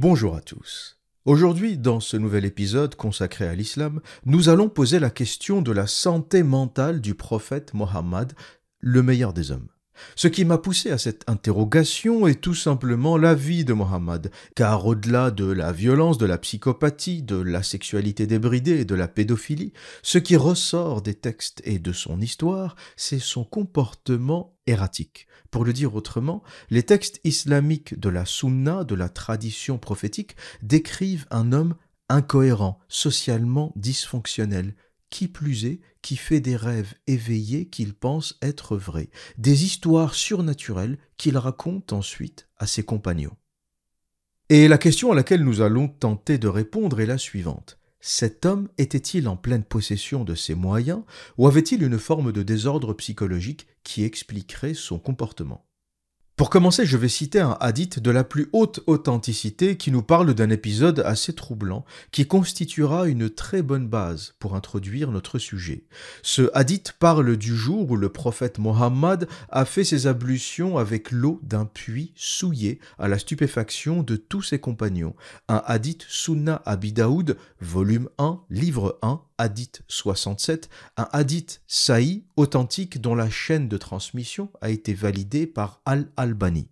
Bonjour à tous. Aujourd'hui, dans ce nouvel épisode consacré à l'islam, nous allons poser la question de la santé mentale du prophète Mohammed, le meilleur des hommes. Ce qui m'a poussé à cette interrogation est tout simplement la vie de Mohammed, car au-delà de la violence, de la psychopathie, de la sexualité débridée et de la pédophilie, ce qui ressort des textes et de son histoire, c'est son comportement erratique. Pour le dire autrement, les textes islamiques de la sunna, de la tradition prophétique, décrivent un homme incohérent, socialement dysfonctionnel, qui plus est, qui fait des rêves éveillés qu'il pense être vrais, des histoires surnaturelles qu'il raconte ensuite à ses compagnons. Et la question à laquelle nous allons tenter de répondre est la suivante. Cet homme était-il en pleine possession de ses moyens ou avait-il une forme de désordre psychologique qui expliquerait son comportement pour commencer, je vais citer un hadith de la plus haute authenticité qui nous parle d'un épisode assez troublant, qui constituera une très bonne base pour introduire notre sujet. Ce hadith parle du jour où le prophète Mohammed a fait ses ablutions avec l'eau d'un puits souillé à la stupéfaction de tous ses compagnons. Un hadith Sunna Abi Daoud, volume 1, livre 1, hadith 67, un hadith sahi authentique dont la chaîne de transmission a été validée par Al-Albani.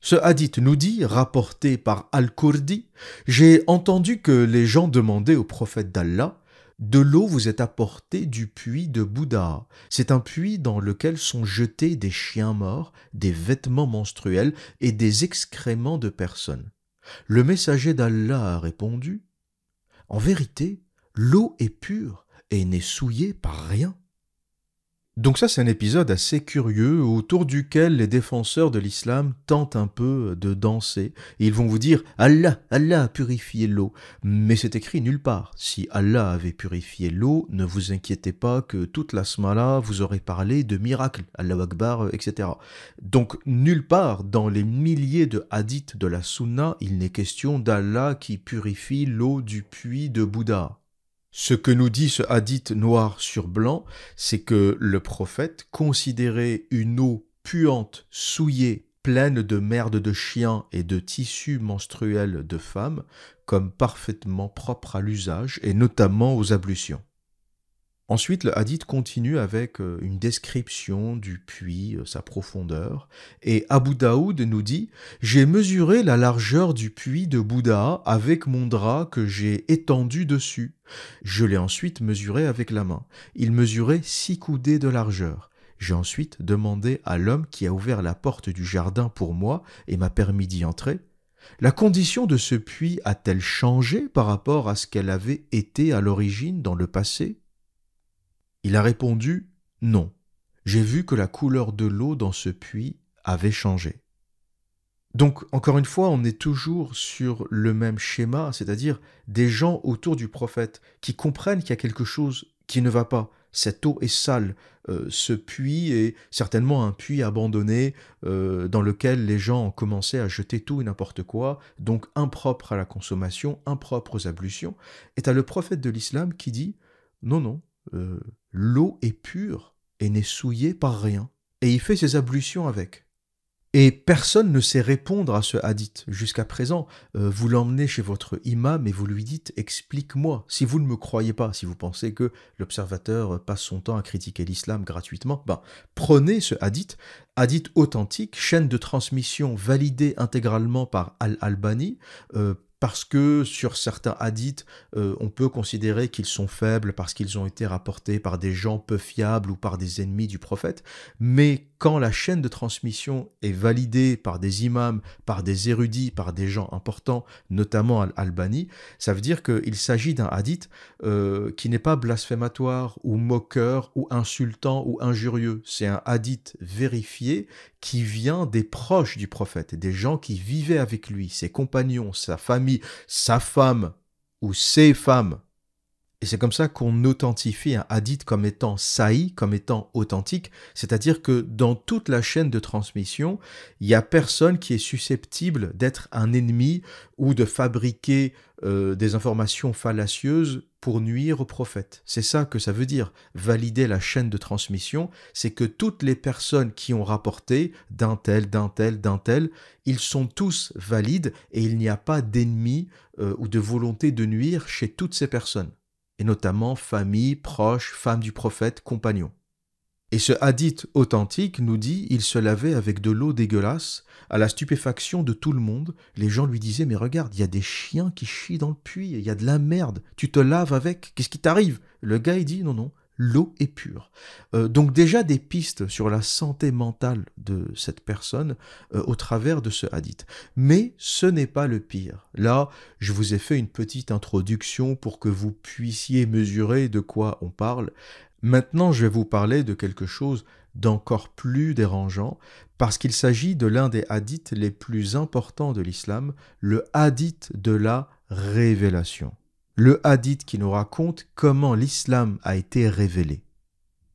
Ce hadith nous dit, rapporté par Al-Kurdi, J'ai entendu que les gens demandaient au prophète d'Allah De l'eau vous est apportée du puits de Bouddha. C'est un puits dans lequel sont jetés des chiens morts, des vêtements menstruels et des excréments de personnes. Le messager d'Allah a répondu En vérité, L'eau est pure et n'est souillée par rien. Donc ça c'est un épisode assez curieux autour duquel les défenseurs de l'islam tentent un peu de danser. Ils vont vous dire Allah, Allah a purifié l'eau. Mais c'est écrit nulle part. Si Allah avait purifié l'eau, ne vous inquiétez pas que toute la smala vous aurez parlé de miracles, Allah Akbar, euh, etc. Donc nulle part dans les milliers de hadiths de la sunna, il n'est question d'Allah qui purifie l'eau du puits de Bouddha. Ce que nous dit ce hadith noir sur blanc, c'est que le prophète considérait une eau puante, souillée, pleine de merde de chien et de tissus menstruels de femmes comme parfaitement propre à l'usage et notamment aux ablutions. Ensuite, le hadith continue avec euh, une description du puits, euh, sa profondeur, et Abu Daoud nous dit J'ai mesuré la largeur du puits de Bouddha avec mon drap que j'ai étendu dessus. Je l'ai ensuite mesuré avec la main. Il mesurait six coudées de largeur. J'ai ensuite demandé à l'homme qui a ouvert la porte du jardin pour moi et m'a permis d'y entrer la condition de ce puits a-t-elle changé par rapport à ce qu'elle avait été à l'origine dans le passé il a répondu Non, j'ai vu que la couleur de l'eau dans ce puits avait changé. Donc, encore une fois, on est toujours sur le même schéma, c'est-à-dire des gens autour du prophète qui comprennent qu'il y a quelque chose qui ne va pas. Cette eau est sale, euh, ce puits est certainement un puits abandonné euh, dans lequel les gens ont commencé à jeter tout et n'importe quoi, donc impropre à la consommation, impropre aux ablutions. Et à le prophète de l'islam qui dit Non, non, euh, l'eau est pure et n'est souillée par rien, et il fait ses ablutions avec. Et personne ne sait répondre à ce hadith. Jusqu'à présent, euh, vous l'emmenez chez votre imam et vous lui dites Explique-moi. Si vous ne me croyez pas, si vous pensez que l'observateur passe son temps à critiquer l'islam gratuitement, ben, prenez ce hadith, hadith authentique, chaîne de transmission validée intégralement par Al-Albani, euh, parce que sur certains hadiths, euh, on peut considérer qu'ils sont faibles parce qu'ils ont été rapportés par des gens peu fiables ou par des ennemis du prophète, mais quand la chaîne de transmission est validée par des imams, par des érudits, par des gens importants, notamment à Albani, ça veut dire qu'il s'agit d'un hadith euh, qui n'est pas blasphématoire ou moqueur ou insultant ou injurieux. C'est un hadith vérifié qui vient des proches du prophète, des gens qui vivaient avec lui, ses compagnons, sa famille, sa femme ou ses femmes et c'est comme ça qu'on authentifie un hadith comme étant sahi, comme étant authentique, c'est-à-dire que dans toute la chaîne de transmission, il n'y a personne qui est susceptible d'être un ennemi ou de fabriquer euh, des informations fallacieuses pour nuire au prophète. C'est ça que ça veut dire, valider la chaîne de transmission, c'est que toutes les personnes qui ont rapporté d'un tel, d'un tel, d'un tel, ils sont tous valides et il n'y a pas d'ennemi euh, ou de volonté de nuire chez toutes ces personnes et notamment famille, proche, femme du prophète, compagnons. Et ce hadith authentique nous dit il se lavait avec de l'eau dégueulasse, à la stupéfaction de tout le monde. Les gens lui disaient Mais regarde, il y a des chiens qui chient dans le puits, il y a de la merde, tu te laves avec, qu'est-ce qui t'arrive Le gars, il dit Non, non, l'eau est pure. Euh, donc déjà des pistes sur la santé mentale de cette personne euh, au travers de ce hadith. Mais ce n'est pas le pire. Là, je vous ai fait une petite introduction pour que vous puissiez mesurer de quoi on parle. Maintenant, je vais vous parler de quelque chose d'encore plus dérangeant, parce qu'il s'agit de l'un des hadiths les plus importants de l'islam, le hadith de la révélation le hadith qui nous raconte comment l'islam a été révélé.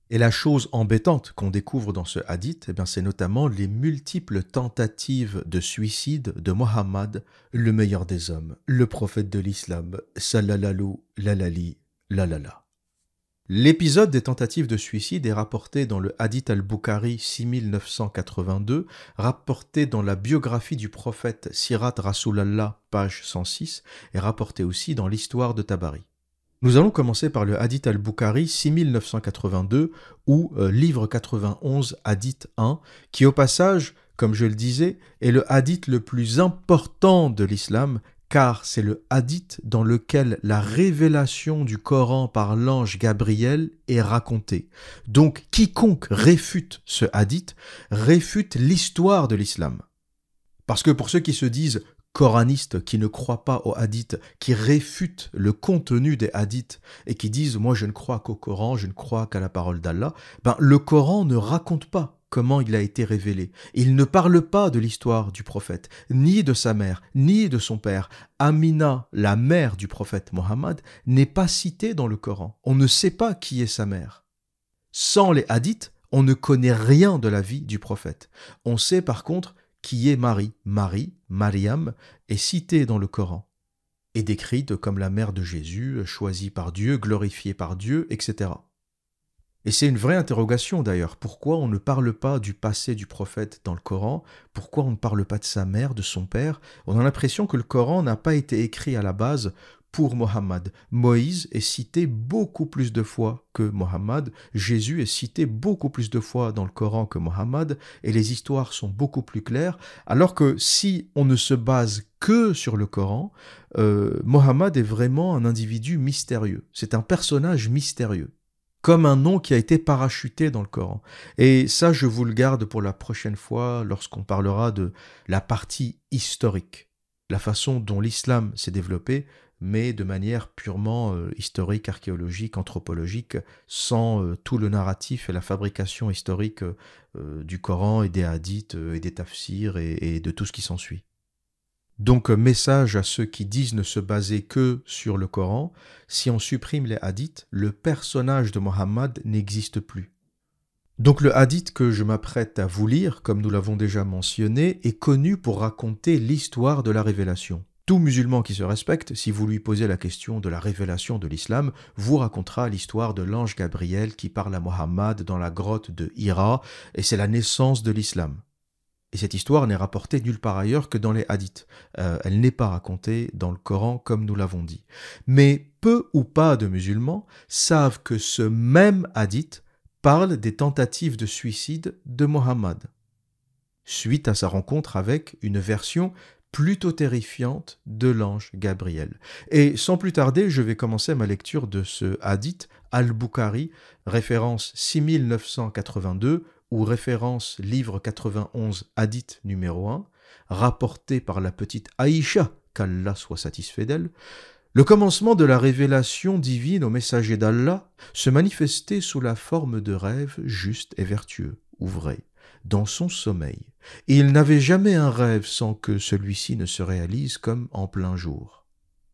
Et la chose embêtante qu'on découvre dans ce hadith, eh c'est notamment les multiples tentatives de suicide de Mohammed, le meilleur des hommes, le prophète de l'islam, sallallahu lalali lalala. L'épisode des tentatives de suicide est rapporté dans le Hadith al-Bukhari 6982, rapporté dans la biographie du prophète Sirat Rasulallah, page 106, et rapporté aussi dans l'histoire de Tabari. Nous allons commencer par le Hadith al-Bukhari 6982 ou euh, livre 91 Hadith 1, qui au passage, comme je le disais, est le Hadith le plus important de l'islam car c'est le hadith dans lequel la révélation du Coran par l'ange Gabriel est racontée. Donc quiconque réfute ce hadith réfute l'histoire de l'islam. Parce que pour ceux qui se disent coranistes, qui ne croient pas au hadith, qui réfutent le contenu des hadiths et qui disent moi je ne crois qu'au Coran, je ne crois qu'à la parole d'Allah, ben le Coran ne raconte pas comment il a été révélé. Il ne parle pas de l'histoire du prophète, ni de sa mère, ni de son père. Amina, la mère du prophète Mohammed, n'est pas citée dans le Coran. On ne sait pas qui est sa mère. Sans les hadiths, on ne connaît rien de la vie du prophète. On sait par contre qui est Marie. Marie, Mariam, est citée dans le Coran et décrite comme la mère de Jésus, choisie par Dieu, glorifiée par Dieu, etc. Et c'est une vraie interrogation d'ailleurs. Pourquoi on ne parle pas du passé du prophète dans le Coran Pourquoi on ne parle pas de sa mère, de son père On a l'impression que le Coran n'a pas été écrit à la base pour Mohammed. Moïse est cité beaucoup plus de fois que Mohammed, Jésus est cité beaucoup plus de fois dans le Coran que Mohammed, et les histoires sont beaucoup plus claires, alors que si on ne se base que sur le Coran, euh, Mohammed est vraiment un individu mystérieux, c'est un personnage mystérieux comme un nom qui a été parachuté dans le Coran. Et ça, je vous le garde pour la prochaine fois lorsqu'on parlera de la partie historique, la façon dont l'islam s'est développé, mais de manière purement euh, historique, archéologique, anthropologique, sans euh, tout le narratif et la fabrication historique euh, du Coran et des hadiths et des tafsirs et de tout ce qui s'ensuit. Donc euh, message à ceux qui disent ne se baser que sur le Coran, si on supprime les hadiths, le personnage de Mohammed n'existe plus. Donc le hadith que je m'apprête à vous lire, comme nous l'avons déjà mentionné, est connu pour raconter l'histoire de la révélation. Tout musulman qui se respecte, si vous lui posez la question de la révélation de l'islam, vous racontera l'histoire de l'ange Gabriel qui parle à Mohammed dans la grotte de Hira, et c'est la naissance de l'islam. Et cette histoire n'est rapportée nulle part ailleurs que dans les hadiths. Euh, elle n'est pas racontée dans le Coran comme nous l'avons dit. Mais peu ou pas de musulmans savent que ce même hadith parle des tentatives de suicide de Mohammed, suite à sa rencontre avec une version plutôt terrifiante de l'ange Gabriel. Et sans plus tarder, je vais commencer ma lecture de ce hadith al-Bukhari, référence 6982 ou référence livre 91 hadith numéro 1, rapporté par la petite Aïcha, qu'Allah soit satisfait d'elle, le commencement de la révélation divine au messager d'Allah se manifestait sous la forme de rêves justes et vertueux, ou vrais, dans son sommeil. Et il n'avait jamais un rêve sans que celui-ci ne se réalise comme en plein jour.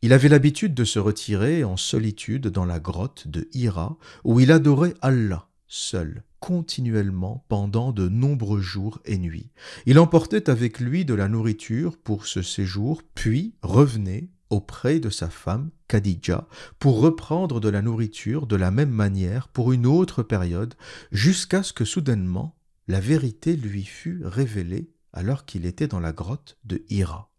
Il avait l'habitude de se retirer en solitude dans la grotte de Hira, où il adorait Allah seul, continuellement pendant de nombreux jours et nuits. Il emportait avec lui de la nourriture pour ce séjour, puis revenait auprès de sa femme Khadija pour reprendre de la nourriture de la même manière pour une autre période, jusqu'à ce que soudainement la vérité lui fut révélée alors qu'il était dans la grotte de Hira.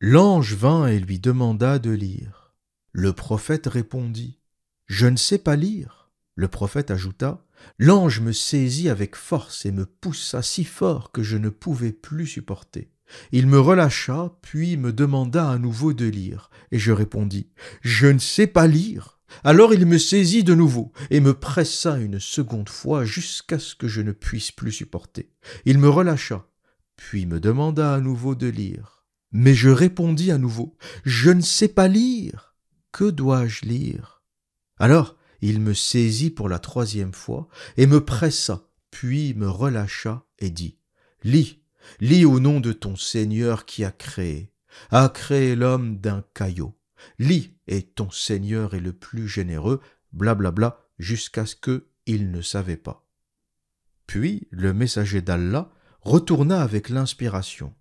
L'ange vint et lui demanda de lire. Le prophète répondit Je ne sais pas lire. Le prophète ajouta L'ange me saisit avec force et me poussa si fort que je ne pouvais plus supporter. Il me relâcha, puis me demanda à nouveau de lire, et je répondis Je ne sais pas lire. Alors il me saisit de nouveau, et me pressa une seconde fois jusqu'à ce que je ne puisse plus supporter. Il me relâcha, puis me demanda à nouveau de lire. Mais je répondis à nouveau Je ne sais pas lire. Que dois-je lire Alors il me saisit pour la troisième fois, et me pressa, puis me relâcha et dit. Lis, lis au nom de ton Seigneur qui a créé, a créé l'homme d'un caillot. Lis, et ton Seigneur est le plus généreux, blablabla, jusqu'à ce qu'il ne savait pas. Puis le messager d'Allah retourna avec l'inspiration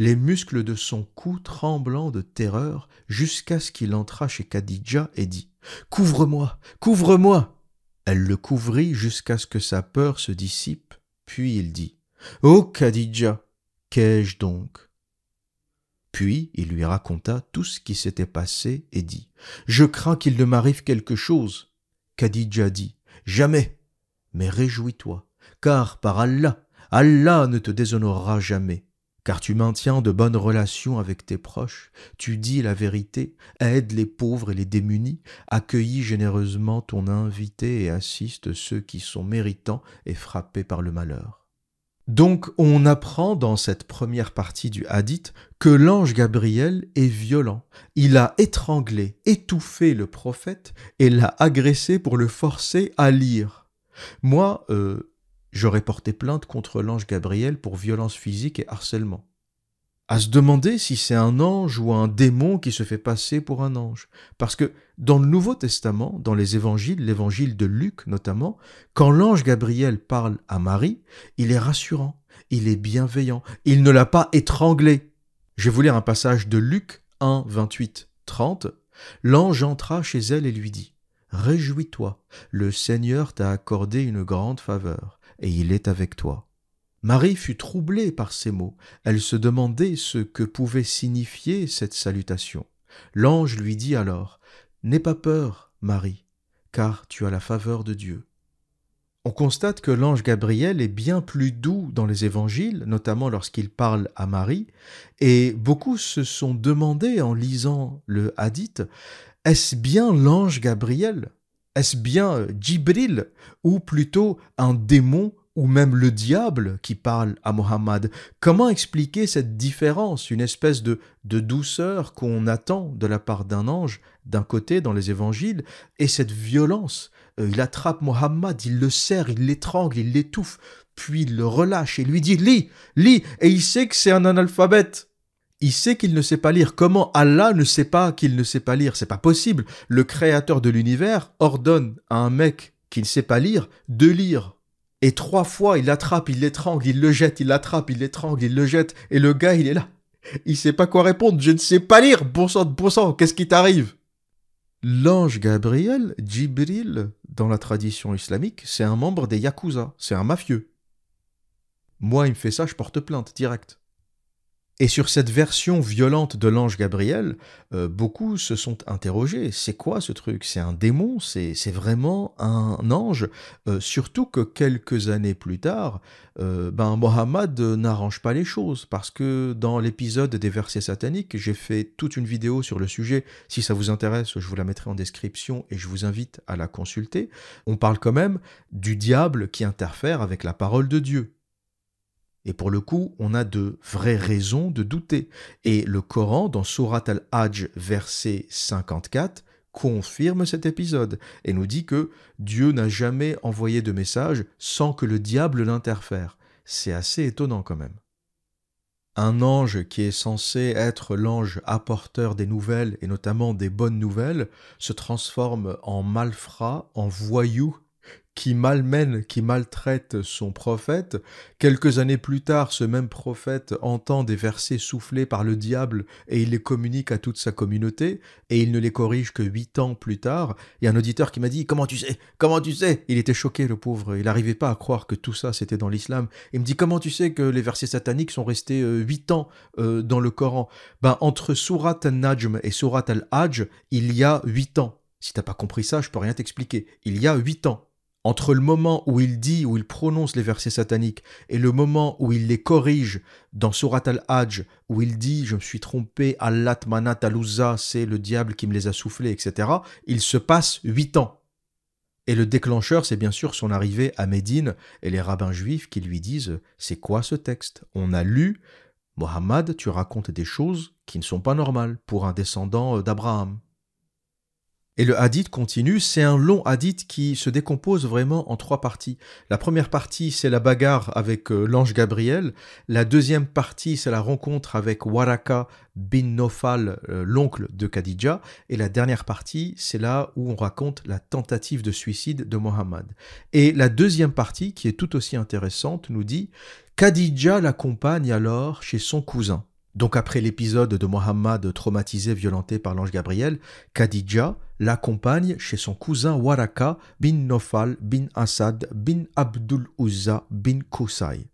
les muscles de son cou tremblant de terreur jusqu'à ce qu'il entra chez Khadija et dit Couvre-moi, couvre-moi Elle le couvrit jusqu'à ce que sa peur se dissipe, puis il dit Ô oh, Khadija, qu'ai-je donc Puis il lui raconta tout ce qui s'était passé et dit Je crains qu'il ne m'arrive quelque chose. Khadija dit Jamais, mais réjouis-toi, car par Allah, Allah ne te déshonorera jamais car tu maintiens de bonnes relations avec tes proches, tu dis la vérité, aides les pauvres et les démunis, accueillis généreusement ton invité et assiste ceux qui sont méritants et frappés par le malheur. Donc on apprend dans cette première partie du hadith que l'ange Gabriel est violent. Il a étranglé, étouffé le prophète et l'a agressé pour le forcer à lire. Moi, euh, J'aurais porté plainte contre l'ange Gabriel pour violence physique et harcèlement. À se demander si c'est un ange ou un démon qui se fait passer pour un ange. Parce que dans le Nouveau Testament, dans les évangiles, l'évangile de Luc notamment, quand l'ange Gabriel parle à Marie, il est rassurant, il est bienveillant, il ne l'a pas étranglée. Je vais vous lire un passage de Luc 1, 28, 30. L'ange entra chez elle et lui dit Réjouis-toi, le Seigneur t'a accordé une grande faveur et il est avec toi. Marie fut troublée par ces mots, elle se demandait ce que pouvait signifier cette salutation. L'ange lui dit alors, N'aie pas peur, Marie, car tu as la faveur de Dieu. On constate que l'ange Gabriel est bien plus doux dans les évangiles, notamment lorsqu'il parle à Marie, et beaucoup se sont demandés en lisant le hadith, est-ce bien l'ange Gabriel est-ce bien euh, Djibril ou plutôt un démon ou même le diable qui parle à Mohammed Comment expliquer cette différence, une espèce de, de douceur qu'on attend de la part d'un ange, d'un côté dans les évangiles, et cette violence euh, Il attrape Mohammed, il le serre, il l'étrangle, il l'étouffe, puis il le relâche et lui dit Lis, lis, et il sait que c'est un analphabète il sait qu'il ne sait pas lire. Comment Allah ne sait pas qu'il ne sait pas lire C'est pas possible. Le créateur de l'univers ordonne à un mec qui ne sait pas lire de lire. Et trois fois, il l'attrape, il l'étrangle, il le jette, il l'attrape, il l'étrangle, il le jette. Et le gars, il est là. Il sait pas quoi répondre. Je ne sais pas lire. pour sang de bon qu'est-ce qui t'arrive L'ange Gabriel, Djibril, dans la tradition islamique, c'est un membre des Yakuza, c'est un mafieux. Moi, il me fait ça, je porte plainte, direct. Et sur cette version violente de l'ange Gabriel, euh, beaucoup se sont interrogés. C'est quoi ce truc C'est un démon C'est vraiment un ange euh, Surtout que quelques années plus tard, euh, ben Mohammed n'arrange pas les choses. Parce que dans l'épisode des versets sataniques, j'ai fait toute une vidéo sur le sujet. Si ça vous intéresse, je vous la mettrai en description et je vous invite à la consulter. On parle quand même du diable qui interfère avec la parole de Dieu. Et pour le coup, on a de vraies raisons de douter. Et le Coran, dans Surat al-Hajj, verset 54, confirme cet épisode et nous dit que Dieu n'a jamais envoyé de message sans que le diable l'interfère. C'est assez étonnant quand même. Un ange qui est censé être l'ange apporteur des nouvelles et notamment des bonnes nouvelles se transforme en malfrat, en voyou qui malmène, qui maltraite son prophète. Quelques années plus tard, ce même prophète entend des versets soufflés par le diable et il les communique à toute sa communauté, et il ne les corrige que huit ans plus tard. Il y a un auditeur qui m'a dit Comment tu sais Comment tu sais Il était choqué, le pauvre, il n'arrivait pas à croire que tout ça c'était dans l'islam. Il me dit Comment tu sais que les versets sataniques sont restés euh, huit ans euh, dans le Coran ben, entre Surat al-Najm et Surat al-Hajj, il y a huit ans. Si tu t'as pas compris ça, je peux rien t'expliquer. Il y a huit ans entre le moment où il dit, où il prononce les versets sataniques, et le moment où il les corrige dans Surat al-Hajj, où il dit Je me suis trompé, Allah manat al c'est le diable qui me les a soufflés, etc., il se passe huit ans. Et le déclencheur, c'est bien sûr son arrivée à Médine et les rabbins juifs qui lui disent C'est quoi ce texte On a lu, Mohammed, tu racontes des choses qui ne sont pas normales pour un descendant euh, d'Abraham. Et le hadith continue, c'est un long hadith qui se décompose vraiment en trois parties. La première partie, c'est la bagarre avec euh, l'ange Gabriel. La deuxième partie, c'est la rencontre avec Waraka bin Nofal, euh, l'oncle de Khadija. Et la dernière partie, c'est là où on raconte la tentative de suicide de Mohammed. Et la deuxième partie, qui est tout aussi intéressante, nous dit Khadija l'accompagne alors chez son cousin. Donc après l'épisode de Mohammed traumatisé, violenté par l'ange Gabriel, Khadija l'accompagne chez son cousin Waraka bin Nofal bin Assad bin Abdul Uzza bin Kousai.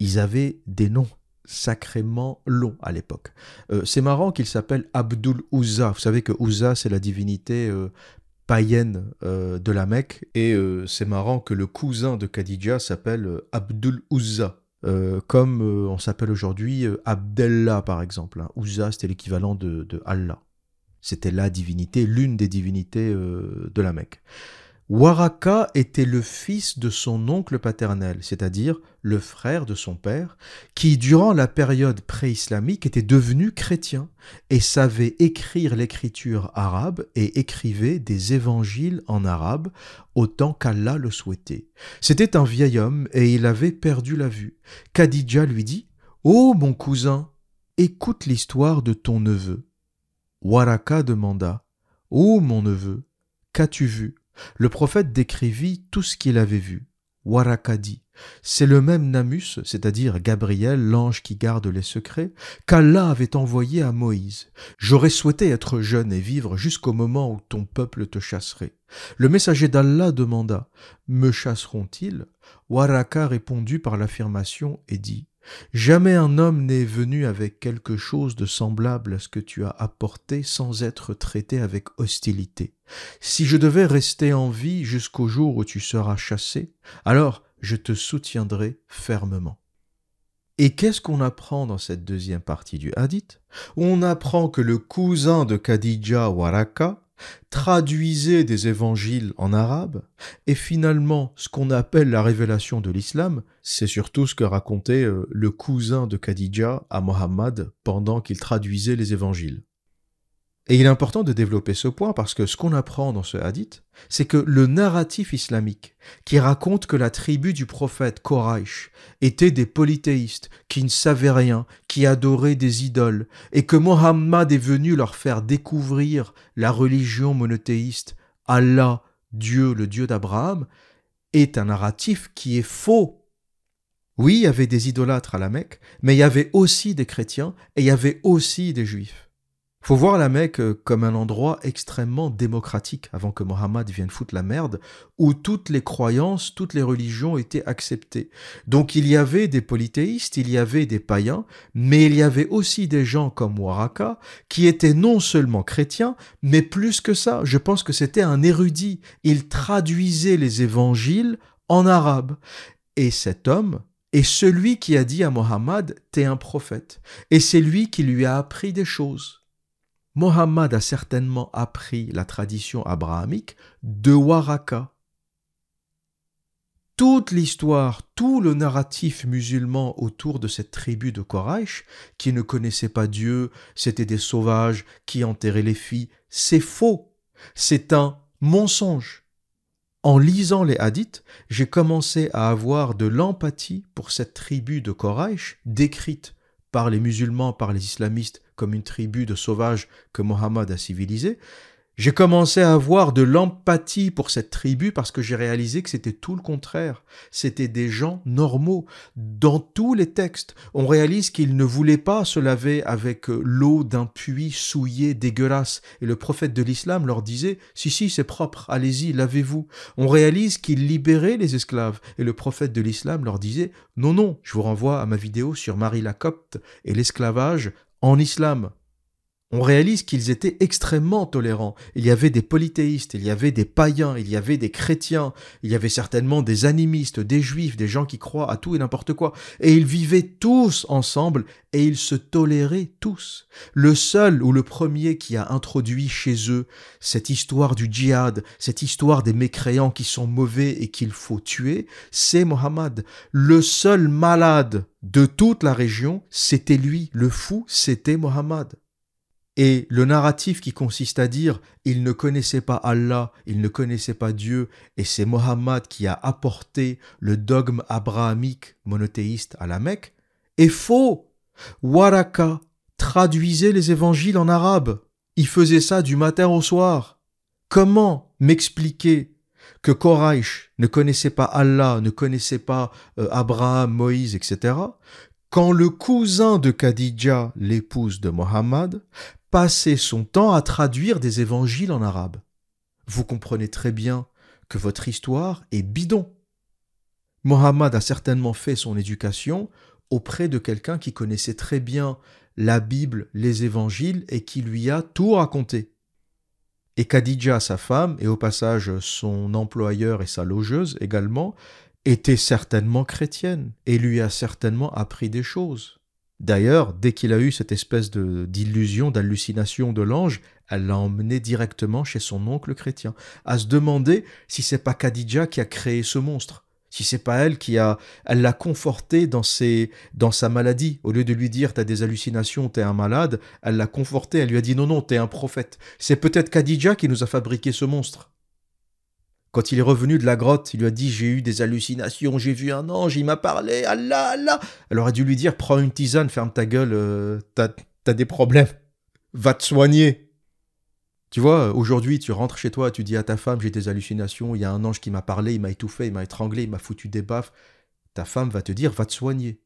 Ils avaient des noms sacrément longs à l'époque. Euh, c'est marrant qu'il s'appelle Abdul Uzza. Vous savez que Uzza, c'est la divinité euh, païenne euh, de la Mecque. Et c'est marrant que le cousin de Khadija s'appelle Abdul Uzza euh, comme euh, on s'appelle aujourd'hui euh, Abdallah, Abdellah par exemple. Hein. c'était l'équivalent de, Allah. C'était la divinité, l'une des divinités de la Mecque. Waraka était le fils de son oncle paternel, c'est-à-dire le frère de son père, qui, durant la période pré-islamique, était devenu chrétien et savait écrire l'écriture arabe et écrivait des évangiles en arabe autant qu'Allah le souhaitait. C'était un vieil homme et il avait perdu la vue. Khadija lui dit oh, mon cousin, écoute l'histoire de ton neveu. Waraka demanda oh, mon neveu, qu'as-tu vu le prophète décrivit tout ce qu'il avait vu. Waraka dit « C'est le même Namus, c'est-à-dire Gabriel, l'ange qui garde les secrets, qu'Allah avait envoyé à Moïse. J'aurais souhaité être jeune et vivre jusqu'au moment où ton peuple te chasserait. Le messager d'Allah demanda Me chasseront-ils Waraka répondit par l'affirmation et dit Jamais un homme n'est venu avec quelque chose de semblable à ce que tu as apporté sans être traité avec hostilité. Si je devais rester en vie jusqu'au jour où tu seras chassé, alors je te soutiendrai fermement. Et qu'est-ce qu'on apprend dans cette deuxième partie du hadith On apprend que le cousin de Khadija Waraka, traduisait des évangiles en arabe, et finalement ce qu'on appelle la révélation de l'islam, c'est surtout ce que racontait euh, le cousin de Khadija à Mohammed pendant qu'il traduisait les évangiles. Et il est important de développer ce point parce que ce qu'on apprend dans ce hadith, c'est que le narratif islamique qui raconte que la tribu du prophète Koraïch était des polythéistes qui ne savaient rien, qui adoraient des idoles, et que Mohammed est venu leur faire découvrir la religion monothéiste, Allah, Dieu, le Dieu d'Abraham, est un narratif qui est faux. Oui, il y avait des idolâtres à la Mecque, mais il y avait aussi des chrétiens et il y avait aussi des juifs faut voir la Mecque euh, comme un endroit extrêmement démocratique avant que Mohammed vienne foutre la merde, où toutes les croyances, toutes les religions étaient acceptées. Donc il y avait des polythéistes, il y avait des païens, mais il y avait aussi des gens comme Waraka qui étaient non seulement chrétiens, mais plus que ça. Je pense que c'était un érudit. Il traduisait les évangiles en arabe. Et cet homme, est celui qui a dit à Mohammed, t'es un prophète. Et c'est lui qui lui a appris des choses. Mohammed a certainement appris la tradition abrahamique de Waraka. Toute l'histoire, tout le narratif musulman autour de cette tribu de Quraysh, qui ne connaissait pas Dieu, c'était des sauvages qui enterraient les filles, c'est faux. C'est un mensonge. En lisant les hadiths, j'ai commencé à avoir de l'empathie pour cette tribu de Quraysh décrite par les musulmans, par les islamistes comme une tribu de sauvages que Mohammed a civilisé. j'ai commencé à avoir de l'empathie pour cette tribu parce que j'ai réalisé que c'était tout le contraire. C'était des gens normaux. Dans tous les textes, on réalise qu'ils ne voulaient pas se laver avec euh, l'eau d'un puits souillé, dégueulasse. Et le prophète de l'islam leur disait, si, si, c'est propre, allez-y, lavez-vous. On réalise qu'ils libéraient les esclaves. Et le prophète de l'islam leur disait, non, non, je vous renvoie à ma vidéo sur Marie la Copte et l'esclavage en islam on réalise qu'ils étaient extrêmement tolérants. Il y avait des polythéistes, il y avait des païens, il y avait des chrétiens, il y avait certainement des animistes, des juifs, des gens qui croient à tout et n'importe quoi. Et ils vivaient tous ensemble et ils se toléraient tous. Le seul ou le premier qui a introduit chez eux cette histoire du djihad, cette histoire des mécréants qui sont mauvais et qu'il faut tuer, c'est Mohammed. Le seul malade de toute la région, c'était lui. Le fou, c'était Mohammed. Et le narratif qui consiste à dire il ne connaissait pas Allah, il ne connaissait pas Dieu, et c'est Mohammed qui a apporté le dogme abrahamique monothéiste à la Mecque, est faux. Waraka traduisait les évangiles en arabe. Il faisait ça du matin au soir. Comment m'expliquer que Koraïch ne connaissait pas Allah, ne connaissait pas euh, Abraham, Moïse, etc., quand le cousin de Khadija, l'épouse de Mohammed, passer son temps à traduire des évangiles en arabe. Vous comprenez très bien que votre histoire est bidon. Mohammed a certainement fait son éducation auprès de quelqu'un qui connaissait très bien la Bible, les évangiles, et qui lui a tout raconté. Et Khadija, sa femme, et au passage son employeur et sa logeuse également, était certainement chrétienne, et lui a certainement appris des choses. D'ailleurs, dès qu'il a eu cette espèce d'illusion, d'hallucination de l'ange, elle l'a emmené directement chez son oncle chrétien, à se demander si c'est pas Khadija qui a créé ce monstre, si c'est pas elle qui a, elle l'a conforté dans dans sa maladie. Au lieu de lui dire t'as des hallucinations, t'es un malade, elle l'a conforté. Elle lui a dit non non, t'es un prophète. C'est peut-être Khadija qui nous a fabriqué ce monstre. Quand il est revenu de la grotte, il lui a dit J'ai eu des hallucinations, j'ai vu un ange, il m'a parlé, Allah, Allah Elle aurait dû lui dire Prends une tisane, ferme ta gueule, euh, t'as des problèmes, va te soigner. Tu vois, aujourd'hui, tu rentres chez toi, tu dis à ta femme J'ai des hallucinations, il y a un ange qui m'a parlé, il m'a étouffé, il m'a étranglé, il m'a foutu des baffes. Ta femme va te dire Va te soigner.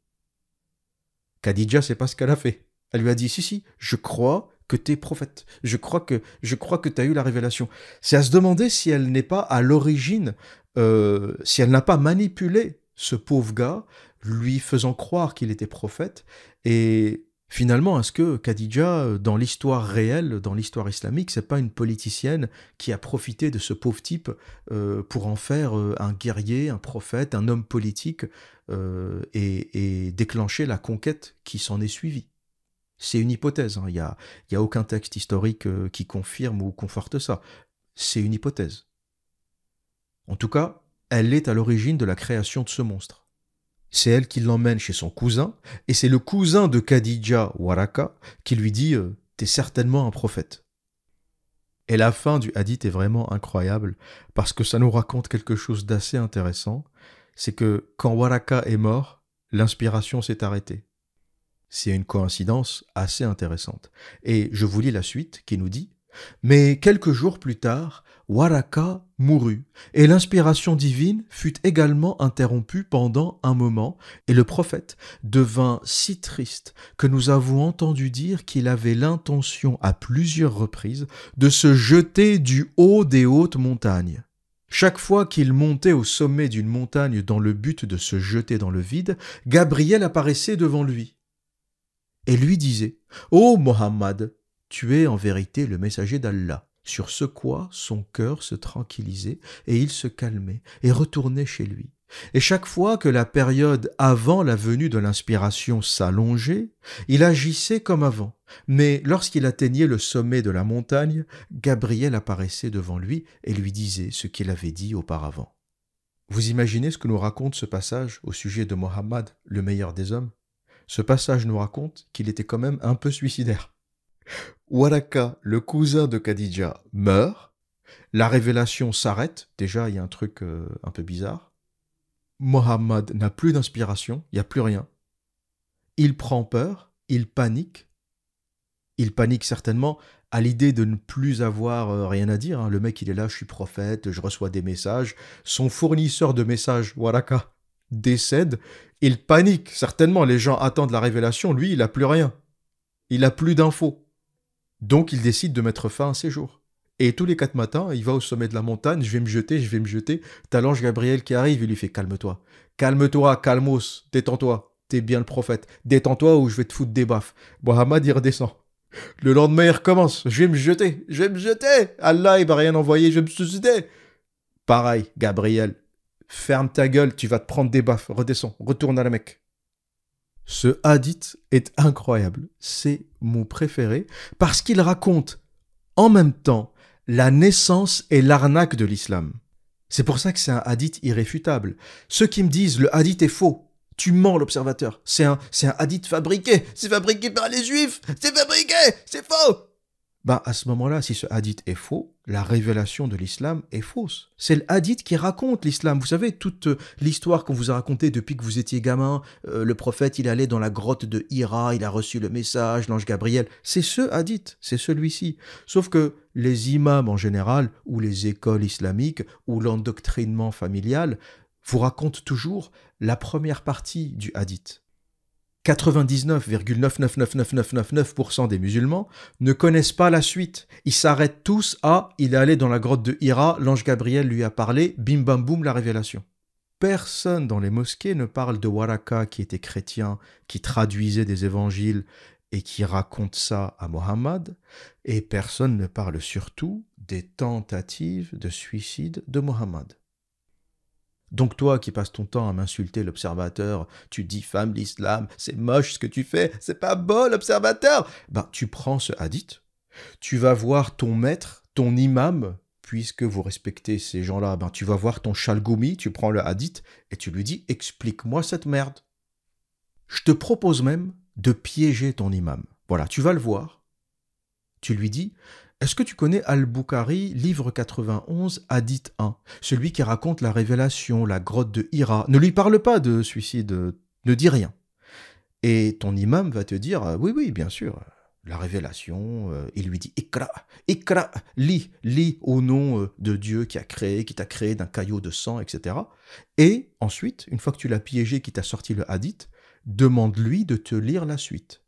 Khadija, c'est pas ce qu'elle a fait. Elle lui a dit Si, si, je crois que tu es prophète. Je crois que je crois que tu as eu la révélation. C'est à se demander si elle n'est pas à l'origine, euh, si elle n'a pas manipulé ce pauvre gars, lui faisant croire qu'il était prophète. Et finalement, est-ce que Khadija, dans l'histoire réelle, dans l'histoire islamique, c'est pas une politicienne qui a profité de ce pauvre type euh, pour en faire euh, un guerrier, un prophète, un homme politique et déclencher la conquête qui s'en est suivie c'est une hypothèse, hein. il n'y a, y a aucun texte historique euh, qui confirme ou conforte ça. C'est une hypothèse. En tout cas, elle est à l'origine de la création de ce monstre. C'est elle qui l'emmène chez son cousin, et c'est le cousin de Khadija Waraka qui lui dit euh, T'es certainement un prophète. Et la fin du hadith est vraiment incroyable, parce que ça nous raconte quelque chose d'assez intéressant c'est que quand Waraka est mort, l'inspiration s'est arrêtée. C'est une coïncidence assez intéressante. Et je vous lis la suite qui nous dit Mais quelques jours plus tard, Waraka mourut, et l'inspiration divine fut également interrompue pendant un moment, et le prophète devint si triste que nous avons entendu dire qu'il avait l'intention à plusieurs reprises de se jeter du haut des hautes montagnes. Chaque fois qu'il montait au sommet d'une montagne dans le but de se jeter dans le vide, Gabriel apparaissait devant lui et lui disait Ô oh Mohammed, tu es en vérité le messager d'Allah. Sur ce quoi son cœur se tranquillisait et il se calmait et retournait chez lui. Et chaque fois que la période avant la venue de l'inspiration s'allongeait, il agissait comme avant. Mais lorsqu'il atteignait le sommet de la montagne, Gabriel apparaissait devant lui et lui disait ce qu'il avait dit auparavant. Vous imaginez ce que nous raconte ce passage au sujet de Mohammed, le meilleur des hommes ce passage nous raconte qu'il était quand même un peu suicidaire. Waraka, le cousin de Khadija, meurt. La révélation s'arrête. Déjà, il y a un truc euh, un peu bizarre. Mohammed n'a plus d'inspiration, il n'y a plus rien. Il prend peur, il panique. Il panique certainement à l'idée de ne plus avoir euh, rien à dire. Hein. Le mec, il est là, je suis prophète, je reçois des messages. Son fournisseur de messages, Waraka, décède, il panique, certainement, les gens attendent la révélation, lui, il n'a plus rien. Il n'a plus d'infos. Donc il décide de mettre fin à ses jours. Et tous les quatre matins, il va au sommet de la montagne, je vais me jeter, je vais me jeter. T'as l'ange Gabriel qui arrive, il lui fait calme-toi. Calme-toi, calmos, détends-toi. T'es bien le prophète. Détends-toi ou je vais te foutre des baffes. Mohamed, il redescend. Le lendemain, il recommence. Je vais me jeter, je vais me jeter. Allah, il va rien envoyé, je vais me suicider. Pareil, Gabriel, Ferme ta gueule, tu vas te prendre des baffes. Redescends, retourne à la Mecque. Ce hadith est incroyable. C'est mon préféré parce qu'il raconte en même temps la naissance et l'arnaque de l'islam. C'est pour ça que c'est un hadith irréfutable. Ceux qui me disent le hadith est faux, tu mens l'observateur. C'est un, c'est un hadith fabriqué. C'est fabriqué par les juifs. C'est fabriqué. C'est faux. Ben, à ce moment-là, si ce hadith est faux, la révélation de l'islam est fausse. C'est le hadith qui raconte l'islam. Vous savez, toute euh, l'histoire qu'on vous a racontée depuis que vous étiez gamin, euh, le prophète, il allait dans la grotte de Hira, il a reçu le message, l'ange Gabriel, c'est ce hadith, c'est celui-ci. Sauf que les imams en général, ou les écoles islamiques, ou l'endoctrinement familial, vous racontent toujours la première partie du hadith. 99,9999999% des musulmans ne connaissent pas la suite. Ils s'arrêtent tous à il est allé dans la grotte de Hira, l'ange Gabriel lui a parlé, bim bam boum la révélation. Personne dans les mosquées ne parle de Waraka qui était chrétien, qui traduisait des évangiles et qui raconte ça à Mohammed, et personne ne parle surtout des tentatives de suicide de Mohammed. Donc toi qui passes ton temps à m'insulter l'observateur, tu dis « femme l'islam, c'est moche ce que tu fais, c'est pas beau l'observateur, ben tu prends ce hadith, tu vas voir ton maître, ton imam, puisque vous respectez ces gens-là, ben tu vas voir ton chalgoumi, tu prends le hadith et tu lui dis explique-moi cette merde. Je te propose même de piéger ton imam. Voilà, tu vas le voir. Tu lui dis est-ce que tu connais Al-Bukhari, livre 91, hadith 1, celui qui raconte la révélation, la grotte de Hira Ne lui parle pas de suicide, ne dis rien. Et ton imam va te dire Oui, oui, bien sûr, la révélation, euh, il lui dit Ikra, Ikra, lis, lis au nom euh, de Dieu qui a créé, qui t'a créé d'un caillot de sang, etc. Et ensuite, une fois que tu l'as piégé, qui t'a sorti le hadith, demande-lui de te lire la suite.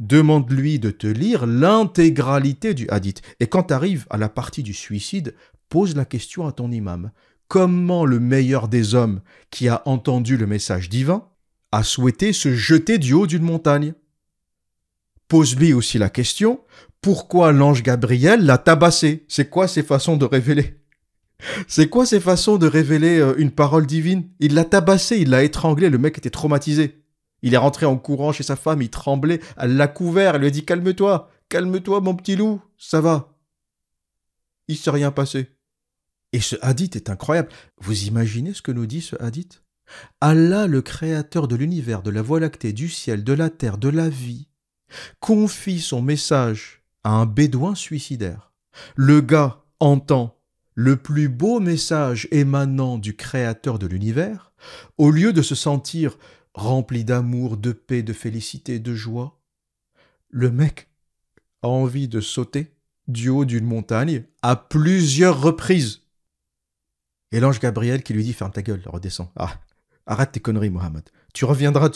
Demande-lui de te lire l'intégralité du hadith. Et quand tu arrives à la partie du suicide, pose la question à ton imam. Comment le meilleur des hommes qui a entendu le message divin a souhaité se jeter du haut d'une montagne Pose-lui aussi la question, pourquoi l'ange Gabriel l'a tabassé C'est quoi ces façons de révéler C'est quoi ces façons de révéler euh, une parole divine Il l'a tabassé, il l'a étranglé, le mec était traumatisé. Il est rentré en courant chez sa femme, il tremblait, elle l'a couvert, elle lui a dit Calme-toi, calme-toi, mon petit loup, ça va. Il ne s'est rien passé. Et ce hadith est incroyable. Vous imaginez ce que nous dit ce hadith Allah, le créateur de l'univers, de la voie lactée, du ciel, de la terre, de la vie, confie son message à un bédouin suicidaire. Le gars entend le plus beau message émanant du créateur de l'univers. Au lieu de se sentir rempli d'amour, de paix, de félicité, de joie. Le mec a envie de sauter du haut d'une montagne à plusieurs reprises. Et l'ange Gabriel qui lui dit Ferme ta gueule, redescends. Ah, arrête tes conneries, Mohamed. Tu reviendras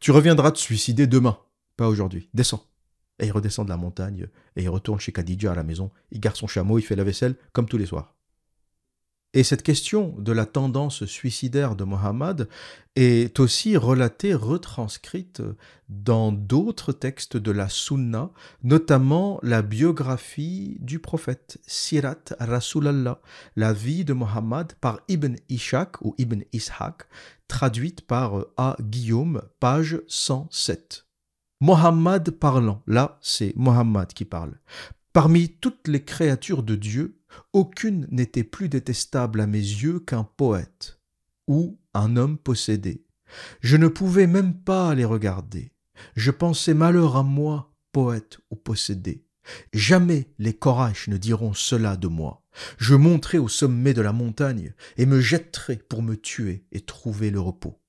tu reviendras te suicider demain, pas aujourd'hui. Descends. Et il redescend de la montagne et il retourne chez Khadija à la maison. Il garde son chameau, il fait la vaisselle comme tous les soirs. Et cette question de la tendance suicidaire de Mohammed est aussi relatée, retranscrite dans d'autres textes de la Sunna, notamment la biographie du prophète Sirat Rasulallah, la vie de Mohammed par Ibn Ishaq ou Ibn Ishaq, traduite par euh, A. Guillaume, page 107. Mohammed parlant, là c'est Mohammed qui parle, Parmi toutes les créatures de Dieu, aucune n'était plus détestable à mes yeux qu'un poète ou un homme possédé. Je ne pouvais même pas les regarder. Je pensais malheur à moi, poète ou possédé. Jamais les coraches ne diront cela de moi. Je monterai au sommet de la montagne et me jetterai pour me tuer et trouver le repos.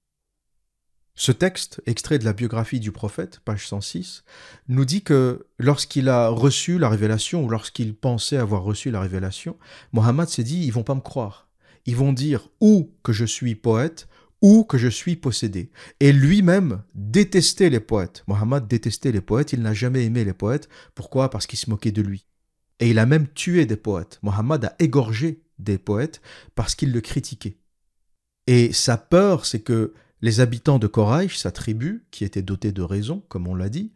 Ce texte, extrait de la biographie du prophète, page 106, nous dit que lorsqu'il a reçu la révélation, ou lorsqu'il pensait avoir reçu la révélation, Mohammed s'est dit, ils vont pas me croire. Ils vont dire ou que je suis poète, ou que je suis possédé. Et lui-même détestait les poètes. Mohammed détestait les poètes, il n'a jamais aimé les poètes. Pourquoi Parce qu'il se moquait de lui. Et il a même tué des poètes. Mohammed a égorgé des poètes parce qu'il le critiquait. Et sa peur, c'est que les habitants de Koraïch, sa tribu, qui était dotée de raison, comme on l'a dit,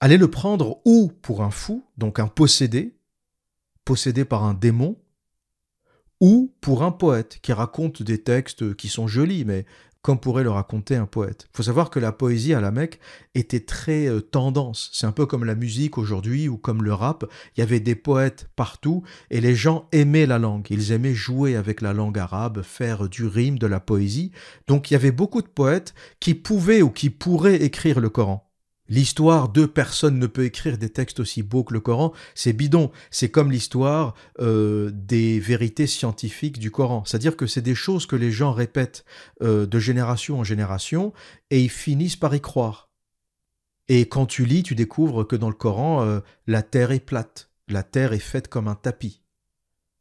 allaient le prendre ou pour un fou, donc un possédé, possédé par un démon, ou pour un poète qui raconte des textes qui sont jolis, mais comme pourrait le raconter un poète. Il faut savoir que la poésie à la Mecque était très euh, tendance. C'est un peu comme la musique aujourd'hui ou comme le rap. Il y avait des poètes partout et les gens aimaient la langue. Ils aimaient jouer avec la langue arabe, faire du rime, de la poésie. Donc il y avait beaucoup de poètes qui pouvaient ou qui pourraient écrire le Coran. L'histoire, de personne ne peut écrire des textes aussi beaux que le Coran, c'est bidon. C'est comme l'histoire euh, des vérités scientifiques du Coran. C'est-à-dire que c'est des choses que les gens répètent euh, de génération en génération et ils finissent par y croire. Et quand tu lis, tu découvres que dans le Coran, euh, la terre est plate, la terre est faite comme un tapis.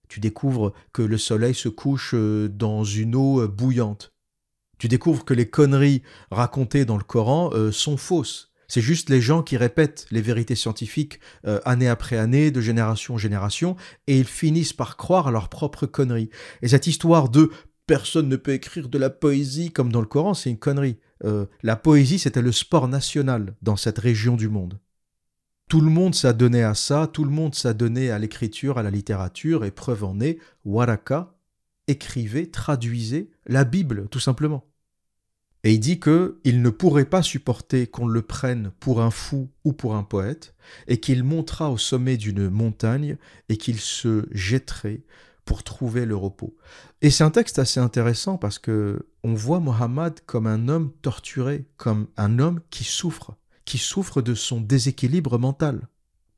Tu découvres que le soleil se couche dans une eau bouillante. Tu découvres que les conneries racontées dans le Coran sont fausses c'est juste les gens qui répètent les vérités scientifiques euh, année après année, de génération en génération, et ils finissent par croire à leur propre connerie. Et cette histoire de personne ne peut écrire de la poésie comme dans le Coran, c'est une connerie. Euh, la poésie, c'était le sport national dans cette région du monde. Tout le monde s'adonnait à ça, tout le monde s'adonnait à l'écriture, à la littérature, et preuve en est, Waraka écrivait, traduisait la Bible, tout simplement. Et il dit qu'il ne pourrait pas supporter qu'on le prenne pour un fou ou pour un poète, et qu'il montera au sommet d'une montagne et qu'il se jetterait pour trouver le repos. Et c'est un texte assez intéressant parce que on voit Mohammed comme un homme torturé, comme un homme qui souffre, qui souffre de son déséquilibre mental.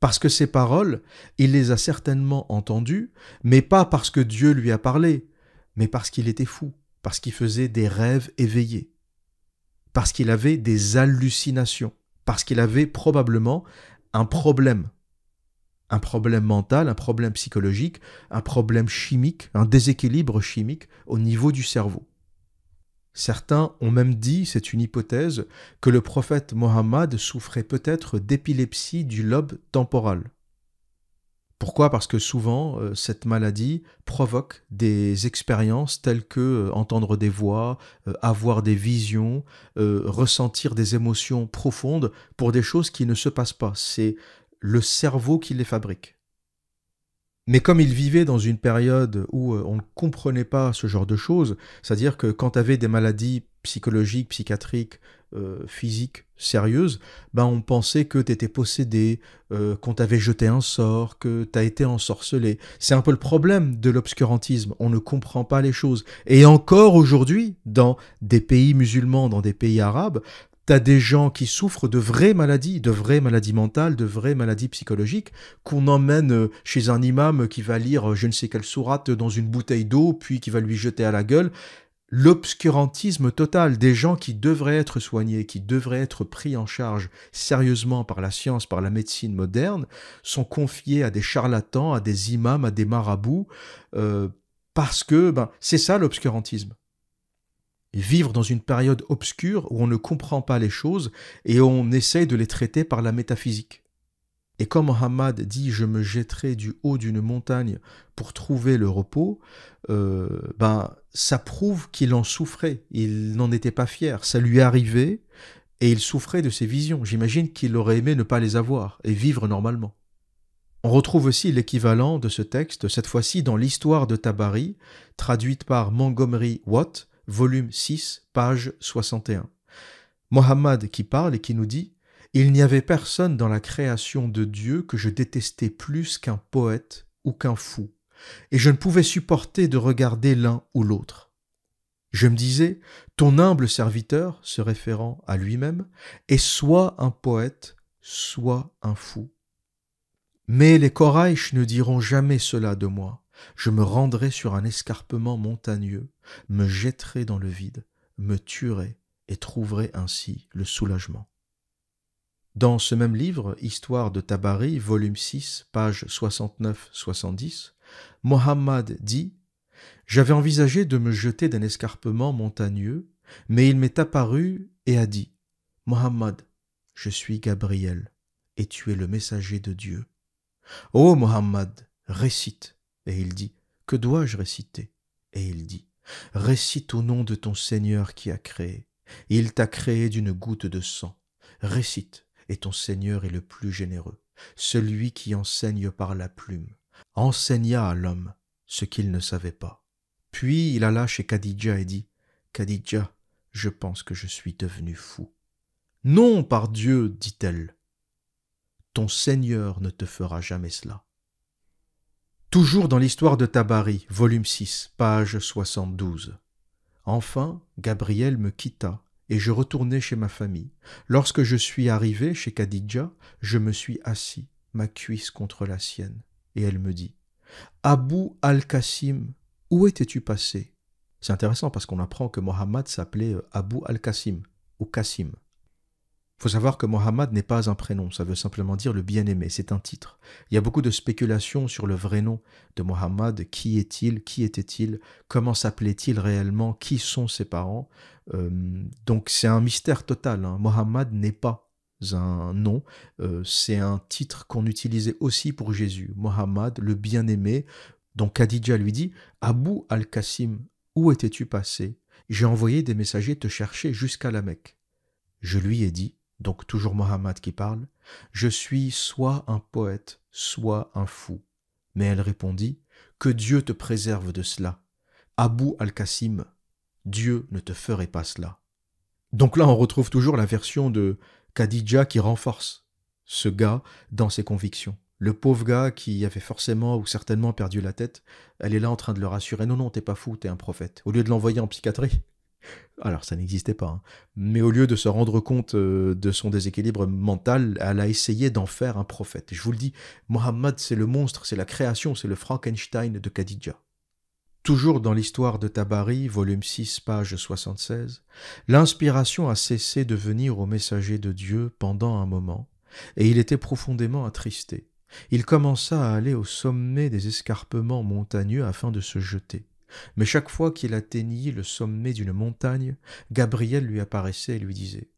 Parce que ces paroles, il les a certainement entendues, mais pas parce que Dieu lui a parlé, mais parce qu'il était fou, parce qu'il faisait des rêves éveillés parce qu'il avait des hallucinations, parce qu'il avait probablement un problème. Un problème mental, un problème psychologique, un problème chimique, un déséquilibre chimique au niveau du cerveau. Certains ont même dit, c'est une hypothèse, que le prophète Mohammed souffrait peut-être d'épilepsie du lobe temporal. Pourquoi Parce que souvent, euh, cette maladie provoque des expériences telles que euh, entendre des voix, euh, avoir des visions, ressentir des émotions profondes pour des choses qui ne se passent pas. C'est le cerveau qui les fabrique. Mais comme il vivait dans une période où euh, on ne comprenait pas ce genre de choses, c'est-à-dire que quand tu avais des maladies psychologiques, psychiatriques, euh, physiques, sérieuses, ben on pensait que tu étais possédé, euh, qu'on t'avait jeté un sort, que tu as été ensorcelé. C'est un peu le problème de l'obscurantisme, on ne comprend pas les choses. Et encore aujourd'hui, dans des pays musulmans, dans des pays arabes, T'as des gens qui souffrent de vraies maladies, de vraies maladies mentales, de vraies maladies psychologiques, qu'on emmène euh, chez un imam qui va lire euh, je ne sais quelle sourate dans une bouteille d'eau, puis qui va lui jeter à la gueule. L'obscurantisme total des gens qui devraient être soignés, qui devraient être pris en charge sérieusement par la science, par la médecine moderne, sont confiés à des charlatans, à des imams, à des marabouts, euh, parce que ben, c'est ça l'obscurantisme vivre dans une période obscure où on ne comprend pas les choses et on essaye de les traiter par la métaphysique. Et comme Mohammed dit je me jetterai du haut d'une montagne pour trouver le repos, euh, ben, ça prouve qu'il en souffrait, il n'en était pas fier, ça lui arrivait et il souffrait de ses visions. J'imagine qu'il aurait aimé ne pas les avoir et vivre normalement. On retrouve aussi l'équivalent de ce texte, cette fois-ci dans l'histoire de Tabari, traduite par Montgomery Watt, volume 6, page 61. Mohammed qui parle et qui nous dit Il n'y avait personne dans la création de Dieu que je détestais plus qu'un poète ou qu'un fou, et je ne pouvais supporter de regarder l'un ou l'autre. Je me disais Ton humble serviteur, se référant à lui-même, est soit un poète, soit un fou. Mais les Koraïch ne diront jamais cela de moi. Je me rendrai sur un escarpement montagneux, me jetterai dans le vide, me tuerai et trouverai ainsi le soulagement. Dans ce même livre, Histoire de Tabari, volume 6, page 69-70, Mohammad dit J'avais envisagé de me jeter d'un escarpement montagneux, mais il m'est apparu et a dit Mohammad, je suis Gabriel, et tu es le messager de Dieu. Ô oh, Mohammad, récite et il dit, Que dois-je réciter Et il dit, Récite au nom de ton Seigneur qui a créé. Il t'a créé d'une goutte de sang. Récite, et ton Seigneur est le plus généreux, celui qui enseigne par la plume. Enseigna à l'homme ce qu'il ne savait pas. Puis il alla chez Khadija et dit, Khadija, je pense que je suis devenu fou. Non, par Dieu, dit-elle, ton Seigneur ne te fera jamais cela. Toujours dans l'histoire de Tabari, volume 6, page 72. Enfin, Gabriel me quitta et je retournai chez ma famille. Lorsque je suis arrivé chez Khadija, je me suis assis, ma cuisse contre la sienne, et elle me dit Abou al-Qassim, où étais-tu passé C'est intéressant parce qu'on apprend que Mohammed s'appelait euh, Abu al-Qassim, ou Qassim faut savoir que Mohammed n'est pas un prénom, ça veut simplement dire le bien-aimé, c'est un titre. Il y a beaucoup de spéculations sur le vrai nom de Mohammed, qui est-il, qui était-il, comment s'appelait-il réellement, qui sont ses parents. Euh, donc c'est un mystère total, hein. Mohammed n'est pas un nom, euh, c'est un titre qu'on utilisait aussi pour Jésus, Mohammed, le bien-aimé. Donc Khadija lui dit, Abou al-Qasim, où étais-tu passé J'ai envoyé des messagers te chercher jusqu'à la Mecque. Je lui ai dit, donc toujours Mohammed qui parle, Je suis soit un poète, soit un fou. Mais elle répondit, Que Dieu te préserve de cela. Abou al-Qasim, Dieu ne te ferait pas cela. Donc là, on retrouve toujours la version de Khadija qui renforce ce gars dans ses convictions. Le pauvre gars qui avait forcément ou certainement perdu la tête, elle est là en train de le rassurer. Non, non, t'es pas fou, t'es un prophète. Au lieu de l'envoyer en psychiatrie, alors ça n'existait pas. Hein. Mais au lieu de se rendre compte euh, de son déséquilibre mental, elle a essayé d'en faire un prophète. Je vous le dis, Mohammed c'est le monstre, c'est la création, c'est le Frankenstein de Khadija. Toujours dans l'histoire de Tabari, volume 6, page 76, l'inspiration a cessé de venir au messager de Dieu pendant un moment, et il était profondément attristé. Il commença à aller au sommet des escarpements montagneux afin de se jeter. Mais chaque fois qu'il atteignit le sommet d'une montagne, Gabriel lui apparaissait et lui disait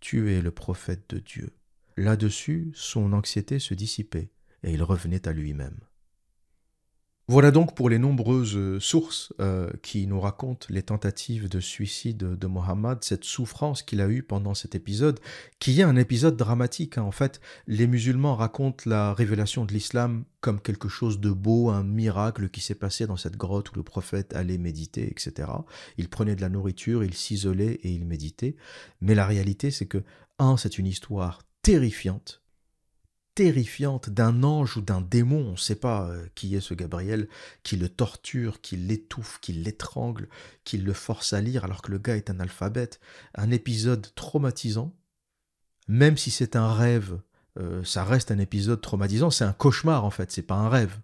Tu es le prophète de Dieu. Là-dessus, son anxiété se dissipait, et il revenait à lui-même. Voilà donc pour les nombreuses euh, sources euh, qui nous racontent les tentatives de suicide de Mohammed, cette souffrance qu'il a eue pendant cet épisode, qui est un épisode dramatique. Hein. En fait, les musulmans racontent la révélation de l'islam comme quelque chose de beau, un miracle qui s'est passé dans cette grotte où le prophète allait méditer, etc. Il prenait de la nourriture, il s'isolait et il méditait. Mais la réalité, c'est que, un, c'est une histoire terrifiante terrifiante d'un ange ou d'un démon, on ne sait pas euh, qui est ce Gabriel, qui le torture, qui l'étouffe, qui l'étrangle, qui le force à lire alors que le gars est un alphabète. Un épisode traumatisant, même si c'est un rêve, euh, ça reste un épisode traumatisant, c'est un cauchemar en fait, c'est pas un rêve.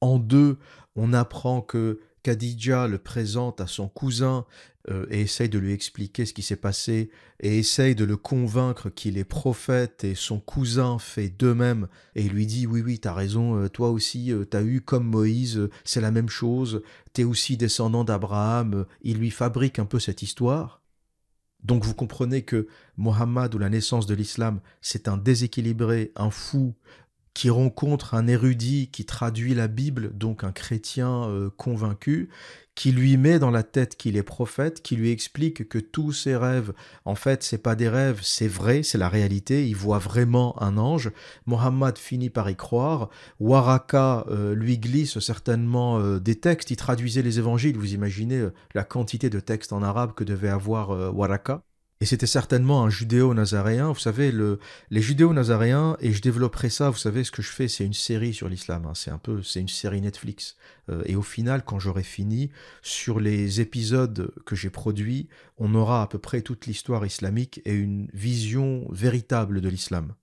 En deux, on apprend que Khadija le présente à son cousin euh, et essaye de lui expliquer ce qui s'est passé et essaye de le convaincre qu'il est prophète et son cousin fait d'eux-mêmes et lui dit oui oui t'as raison euh, toi aussi euh, t'as eu comme Moïse c'est la même chose t'es aussi descendant d'Abraham il lui fabrique un peu cette histoire donc vous comprenez que Mohammed ou la naissance de l'islam, c'est un déséquilibré, un fou, qui rencontre un érudit qui traduit la Bible, donc un chrétien euh, convaincu, qui lui met dans la tête qu'il est prophète, qui lui explique que tous ses rêves, en fait, c'est pas des rêves, c'est vrai, c'est la réalité, il voit vraiment un ange. Mohammed finit par y croire. Waraka euh, lui glisse certainement euh, des textes, il traduisait les évangiles, vous imaginez la quantité de textes en arabe que devait avoir Waraka. Et c'était certainement un judéo-nazaréen. Vous savez, les judéo-nazaréens, et je développerai ça, vous savez, ce que je fais, c'est une série sur l'islam. Hein. c'est un peu, c'est une série Netflix. Euh, et au final, quand j'aurai fini, sur les épisodes que j'ai produits, on aura à peu près toute l'histoire islamique et une vision véritable de l'islam.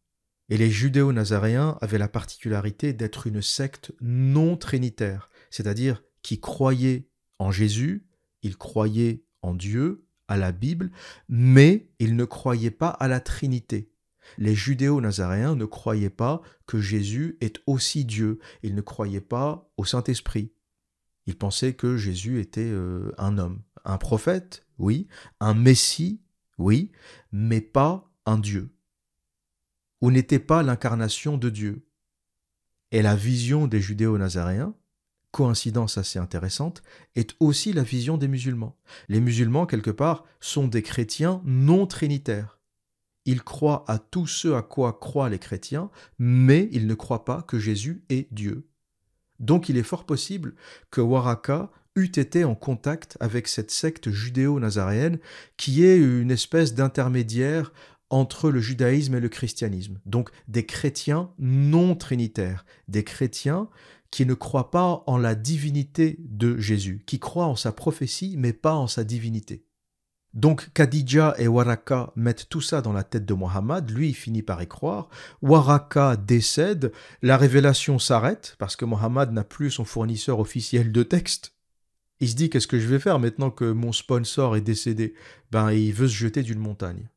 Et les judéo-nazaréens avaient la particularité d'être une secte non trinitaire, c'est-à-dire qui croyait en Jésus, ils croyaient en Dieu, à la Bible, mais ils ne croyaient pas à la Trinité. Les judéo-nazaréens ne croyaient pas que Jésus est aussi Dieu, ils ne croyaient pas au Saint-Esprit. Ils pensaient que Jésus était euh, un homme, un prophète, oui, un Messie, oui, mais pas un Dieu, ou n'était pas l'incarnation de Dieu. Et la vision des judéo-nazaréens, coïncidence assez intéressante, est aussi la vision des musulmans. Les musulmans, quelque part, sont des chrétiens non trinitaires. Ils croient à tout ce à quoi croient les chrétiens, mais ils ne croient pas que Jésus est Dieu. Donc il est fort possible que Waraka eût été en contact avec cette secte judéo-nazaréenne qui est une espèce d'intermédiaire entre le judaïsme et le christianisme. Donc des chrétiens non trinitaires, des chrétiens qui ne croit pas en la divinité de Jésus, qui croit en sa prophétie mais pas en sa divinité. Donc Khadija et Waraka mettent tout ça dans la tête de Mohammed, lui il finit par y croire, Waraka décède, la révélation s'arrête parce que Mohammed n'a plus son fournisseur officiel de texte. Il se dit qu'est-ce que je vais faire maintenant que mon sponsor est décédé Ben il veut se jeter d'une montagne.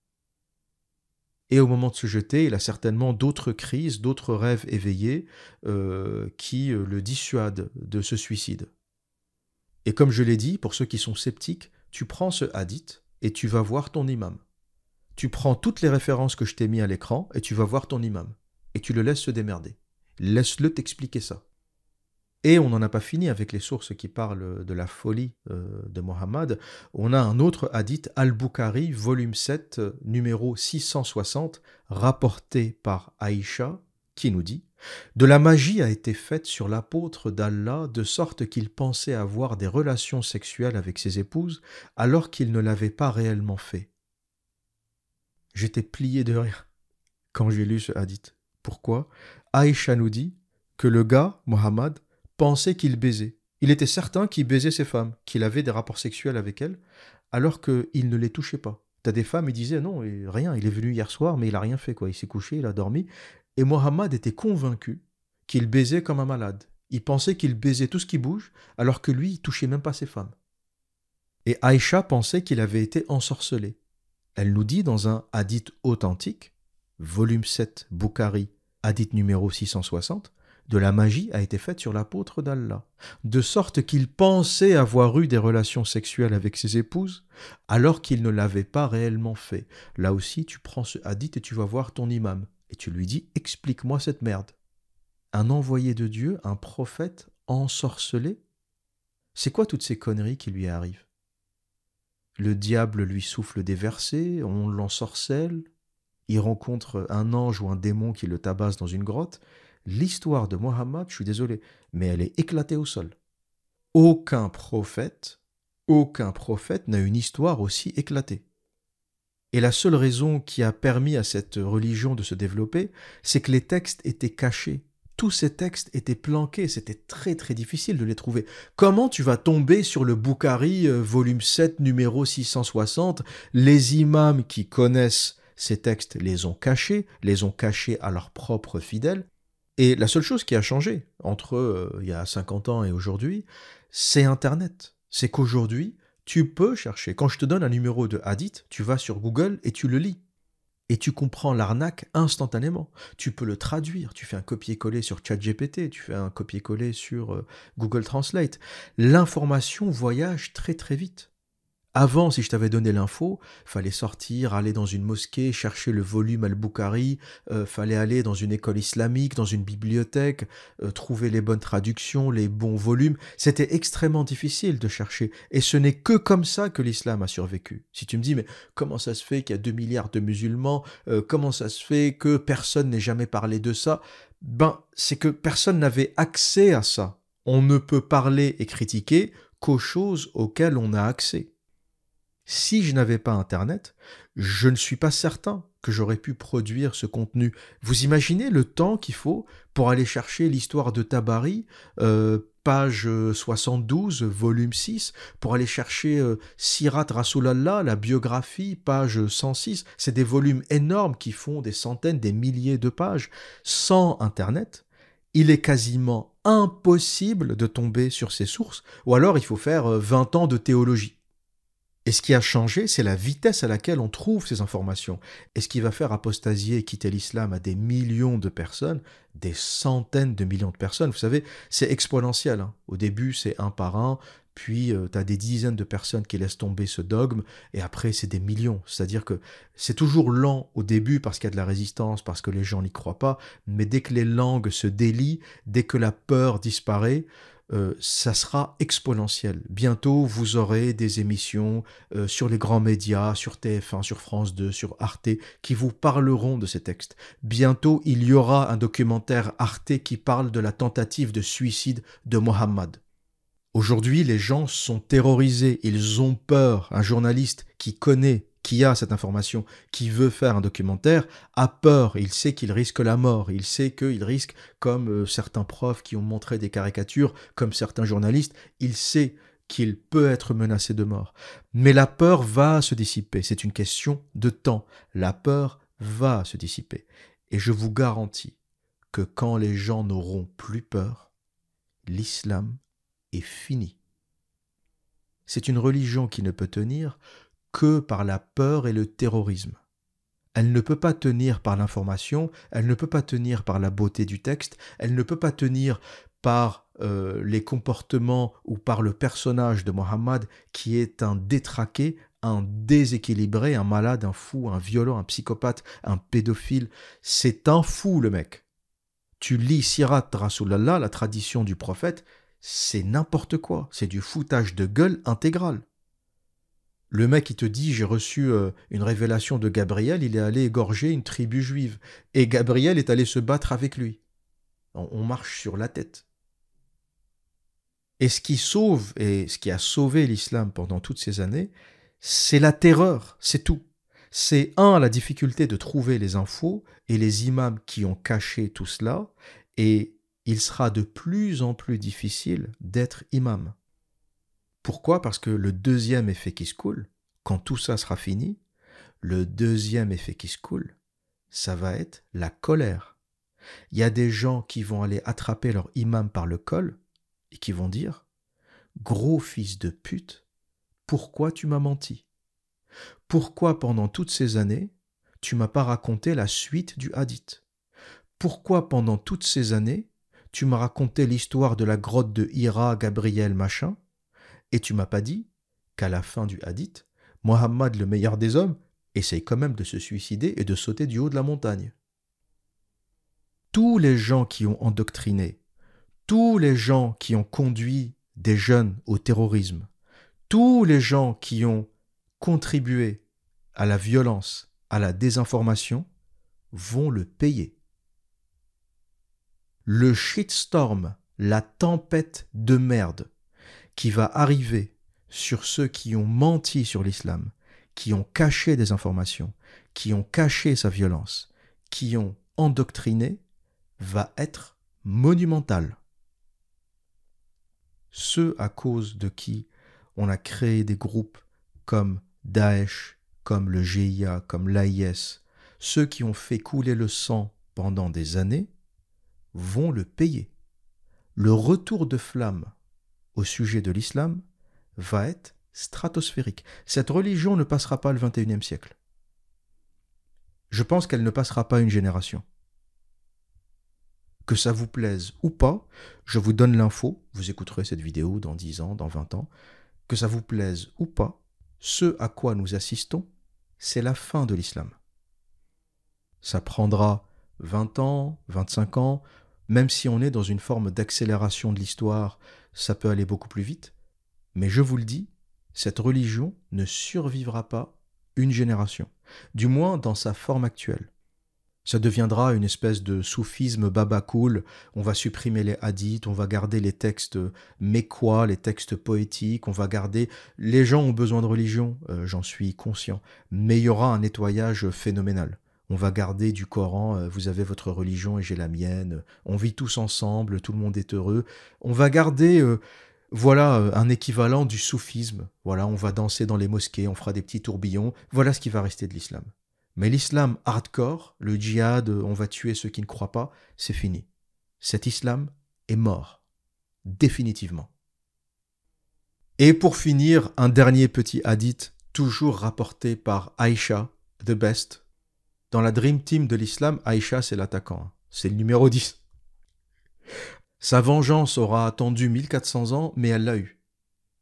Et au moment de se jeter, il a certainement d'autres crises, d'autres rêves éveillés euh, qui euh, le dissuadent de ce suicide. Et comme je l'ai dit, pour ceux qui sont sceptiques, tu prends ce hadith et tu vas voir ton imam. Tu prends toutes les références que je t'ai mis à l'écran et tu vas voir ton imam. Et tu le laisses se démerder. Laisse-le t'expliquer ça. Et on n'en a pas fini avec les sources qui parlent de la folie euh, de Mohammed. On a un autre hadith, Al-Bukhari, volume 7, numéro 660, rapporté par Aïcha, qui nous dit De la magie a été faite sur l'apôtre d'Allah de sorte qu'il pensait avoir des relations sexuelles avec ses épouses alors qu'il ne l'avait pas réellement fait. J'étais plié de rire quand j'ai lu ce hadith. Pourquoi Aïcha nous dit que le gars, Mohammed, pensait qu'il baisait. Il était certain qu'il baisait ses femmes, qu'il avait des rapports sexuels avec elles, alors qu'il ne les touchait pas. T'as des femmes, il disait non, rien, il est venu hier soir, mais il a rien fait, quoi. Il s'est couché, il a dormi. Et Mohammed était convaincu qu'il baisait comme un malade. Il pensait qu'il baisait tout ce qui bouge, alors que lui, il touchait même pas ses femmes. Et Aïcha pensait qu'il avait été ensorcelé. Elle nous dit dans un hadith authentique, volume 7, boukhari hadith numéro 660, de la magie a été faite sur l'apôtre d'Allah, de sorte qu'il pensait avoir eu des relations sexuelles avec ses épouses, alors qu'il ne l'avait pas réellement fait. Là aussi, tu prends ce hadith et tu vas voir ton imam, et tu lui dis Explique-moi cette merde. Un envoyé de Dieu, un prophète, ensorcelé C'est quoi toutes ces conneries qui lui arrivent Le diable lui souffle des versets, on l'ensorcelle, il rencontre un ange ou un démon qui le tabasse dans une grotte, l'histoire de Mohammed, je suis désolé, mais elle est éclatée au sol. Aucun prophète, aucun prophète n'a une histoire aussi éclatée. Et la seule raison qui a permis à cette religion de se développer, c'est que les textes étaient cachés. Tous ces textes étaient planqués, c'était très très difficile de les trouver. Comment tu vas tomber sur le Boukhari, euh, volume 7, numéro 660 Les imams qui connaissent ces textes les ont cachés, les ont cachés à leurs propres fidèles, et la seule chose qui a changé entre euh, il y a 50 ans et aujourd'hui, c'est Internet. C'est qu'aujourd'hui, tu peux chercher. Quand je te donne un numéro de Hadith, tu vas sur Google et tu le lis. Et tu comprends l'arnaque instantanément. Tu peux le traduire. Tu fais un copier-coller sur ChatGPT, tu fais un copier-coller sur euh, Google Translate. L'information voyage très très vite. Avant, si je t'avais donné l'info, fallait sortir, aller dans une mosquée, chercher le volume al-Bukhari, euh, fallait aller dans une école islamique, dans une bibliothèque, euh, trouver les bonnes traductions, les bons volumes. C'était extrêmement difficile de chercher. Et ce n'est que comme ça que l'islam a survécu. Si tu me dis, mais comment ça se fait qu'il y a 2 milliards de musulmans euh, Comment ça se fait que personne n'ait jamais parlé de ça Ben, c'est que personne n'avait accès à ça. On ne peut parler et critiquer qu'aux choses auxquelles on a accès si je n'avais pas Internet, je ne suis pas certain que j'aurais pu produire ce contenu. Vous imaginez le temps qu'il faut pour aller chercher l'histoire de Tabari, euh, page 72, euh, volume 6, pour aller chercher euh, Sirat Rasulallah, la biographie, page 106. C'est des volumes énormes qui font des centaines, des milliers de pages. Sans Internet, il est quasiment impossible de tomber sur ces sources, ou alors il faut faire 20 ans de théologie. Et ce qui a changé, c'est la vitesse à laquelle on trouve ces informations. Et ce qui va faire apostasier et quitter l'islam à des millions de personnes, des centaines de millions de personnes, vous savez, c'est exponentiel. Hein. Au début, c'est un par un, puis euh, tu as des dizaines de personnes qui laissent tomber ce dogme, et après c'est des millions. C'est-à-dire que c'est toujours lent au début parce qu'il y a de la résistance, parce que les gens n'y croient pas, mais dès que les langues se délient, dès que la peur disparaît, euh, ça sera exponentiel. Bientôt, vous aurez des émissions euh, sur les grands médias, sur TF1, sur France 2, sur Arte, qui vous parleront de ces textes. Bientôt, il y aura un documentaire Arte qui parle de la tentative de suicide de Mohammed. Aujourd'hui, les gens sont terrorisés, ils ont peur. Un journaliste qui connaît qui a cette information, qui veut faire un documentaire, a peur, il sait qu'il risque la mort, il sait qu'il risque, comme euh, certains profs qui ont montré des caricatures, comme certains journalistes, il sait qu'il peut être menacé de mort. Mais la peur va se dissiper, c'est une question de temps. La peur va se dissiper. Et je vous garantis que quand les gens n'auront plus peur, l'islam est fini. C'est une religion qui ne peut tenir que par la peur et le terrorisme. Elle ne peut pas tenir par l'information, elle ne peut pas tenir par la beauté du texte, elle ne peut pas tenir par euh, les comportements ou par le personnage de Mohammed qui est un détraqué, un déséquilibré, un malade, un fou, un violent, un psychopathe, un pédophile. C'est un fou le mec. Tu lis Sirat Rasulallah, la tradition du prophète, c'est n'importe quoi, c'est du foutage de gueule intégral. Le mec qui te dit j'ai reçu euh, une révélation de Gabriel, il est allé égorger une tribu juive. Et Gabriel est allé se battre avec lui. On marche sur la tête. Et ce qui sauve et ce qui a sauvé l'islam pendant toutes ces années, c'est la terreur, c'est tout. C'est un, la difficulté de trouver les infos et les imams qui ont caché tout cela, et il sera de plus en plus difficile d'être imam. Pourquoi Parce que le deuxième effet qui se coule, quand tout ça sera fini, le deuxième effet qui se coule, ça va être la colère. Il y a des gens qui vont aller attraper leur imam par le col et qui vont dire Gros fils de pute, pourquoi tu m'as menti Pourquoi pendant toutes ces années, tu m'as pas raconté la suite du hadith Pourquoi pendant toutes ces années, tu m'as raconté l'histoire de la grotte de Hira, Gabriel, machin, et tu m'as pas dit qu'à la fin du hadith, Mohammed, le meilleur des hommes, essaye quand même de se suicider et de sauter du haut de la montagne. Tous les gens qui ont endoctriné, tous les gens qui ont conduit des jeunes au terrorisme, tous les gens qui ont contribué à la violence, à la désinformation, vont le payer. Le shitstorm, la tempête de merde qui va arriver sur ceux qui ont menti sur l'islam, qui ont caché des informations, qui ont caché sa violence, qui ont endoctriné, va être monumental. Ceux à cause de qui on a créé des groupes comme Daesh, comme le GIA, comme l'AIS, ceux qui ont fait couler le sang pendant des années, vont le payer. Le retour de flamme au sujet de l'islam va être stratosphérique. Cette religion ne passera pas le 21e siècle. Je pense qu'elle ne passera pas une génération. Que ça vous plaise ou pas, je vous donne l'info, vous écouterez cette vidéo dans 10 ans, dans 20 ans, que ça vous plaise ou pas, ce à quoi nous assistons, c'est la fin de l'islam. Ça prendra 20 ans, 25 ans, même si on est dans une forme d'accélération de l'histoire ça peut aller beaucoup plus vite. Mais je vous le dis, cette religion ne survivra pas une génération, du moins dans sa forme actuelle. Ça deviendra une espèce de soufisme baba cool, on va supprimer les hadiths, on va garder les textes mécois, les textes poétiques, on va garder... Les gens ont besoin de religion, euh, j'en suis conscient, mais il y aura un nettoyage phénoménal on va garder du Coran, euh, vous avez votre religion et j'ai la mienne, on vit tous ensemble, tout le monde est heureux. On va garder, euh, voilà, euh, un équivalent du soufisme. Voilà, on va danser dans les mosquées, on fera des petits tourbillons. Voilà ce qui va rester de l'islam. Mais l'islam hardcore, le djihad, on va tuer ceux qui ne croient pas, c'est fini. Cet islam est mort. Définitivement. Et pour finir, un dernier petit hadith, toujours rapporté par Aïcha, the best, dans la Dream Team de l'islam, Aïcha, c'est l'attaquant. C'est le numéro 10. Sa vengeance aura attendu 1400 ans, mais elle l'a eu.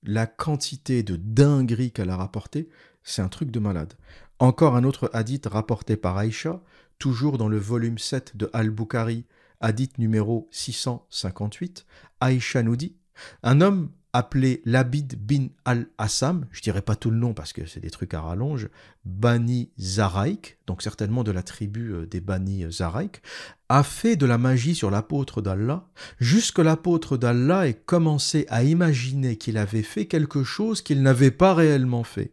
La quantité de dinguerie qu'elle a rapportée, c'est un truc de malade. Encore un autre hadith rapporté par Aïcha, toujours dans le volume 7 de Al-Bukhari, hadith numéro 658. Aïcha nous dit Un homme appelé Labid bin al-Assam, je ne dirai pas tout le nom parce que c'est des trucs à rallonge, Bani Zaraïk, donc certainement de la tribu euh, des Bani Zaraïk, a fait de la magie sur l'apôtre d'Allah, jusque l'apôtre d'Allah ait commencé à imaginer qu'il avait fait quelque chose qu'il n'avait pas réellement fait.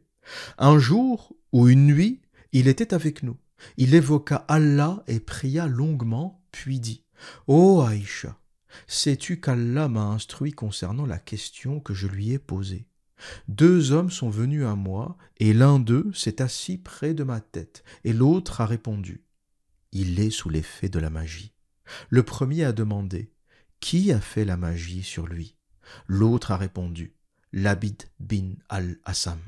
Un jour ou une nuit, il était avec nous. Il évoqua Allah et pria longuement, puis dit Ô oh Aïcha, Sais-tu qu'Allah m'a instruit concernant la question que je lui ai posée Deux hommes sont venus à moi, et l'un d'eux s'est assis près de ma tête, et l'autre a répondu. Il est sous l'effet de la magie. Le premier a demandé. Qui a fait la magie sur lui L'autre a répondu. Labid bin al-Assam.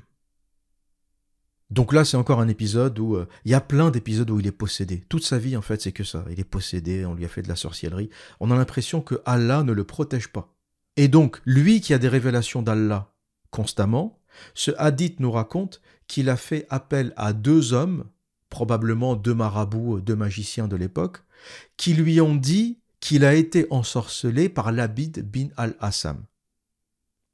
Donc là, c'est encore un épisode où euh, il y a plein d'épisodes où il est possédé. Toute sa vie, en fait, c'est que ça. Il est possédé, on lui a fait de la sorcellerie. On a l'impression que Allah ne le protège pas. Et donc, lui qui a des révélations d'Allah constamment, ce hadith nous raconte qu'il a fait appel à deux hommes, probablement deux marabouts, euh, deux magiciens de l'époque, qui lui ont dit qu'il a été ensorcelé par l'Abid bin al-Assam.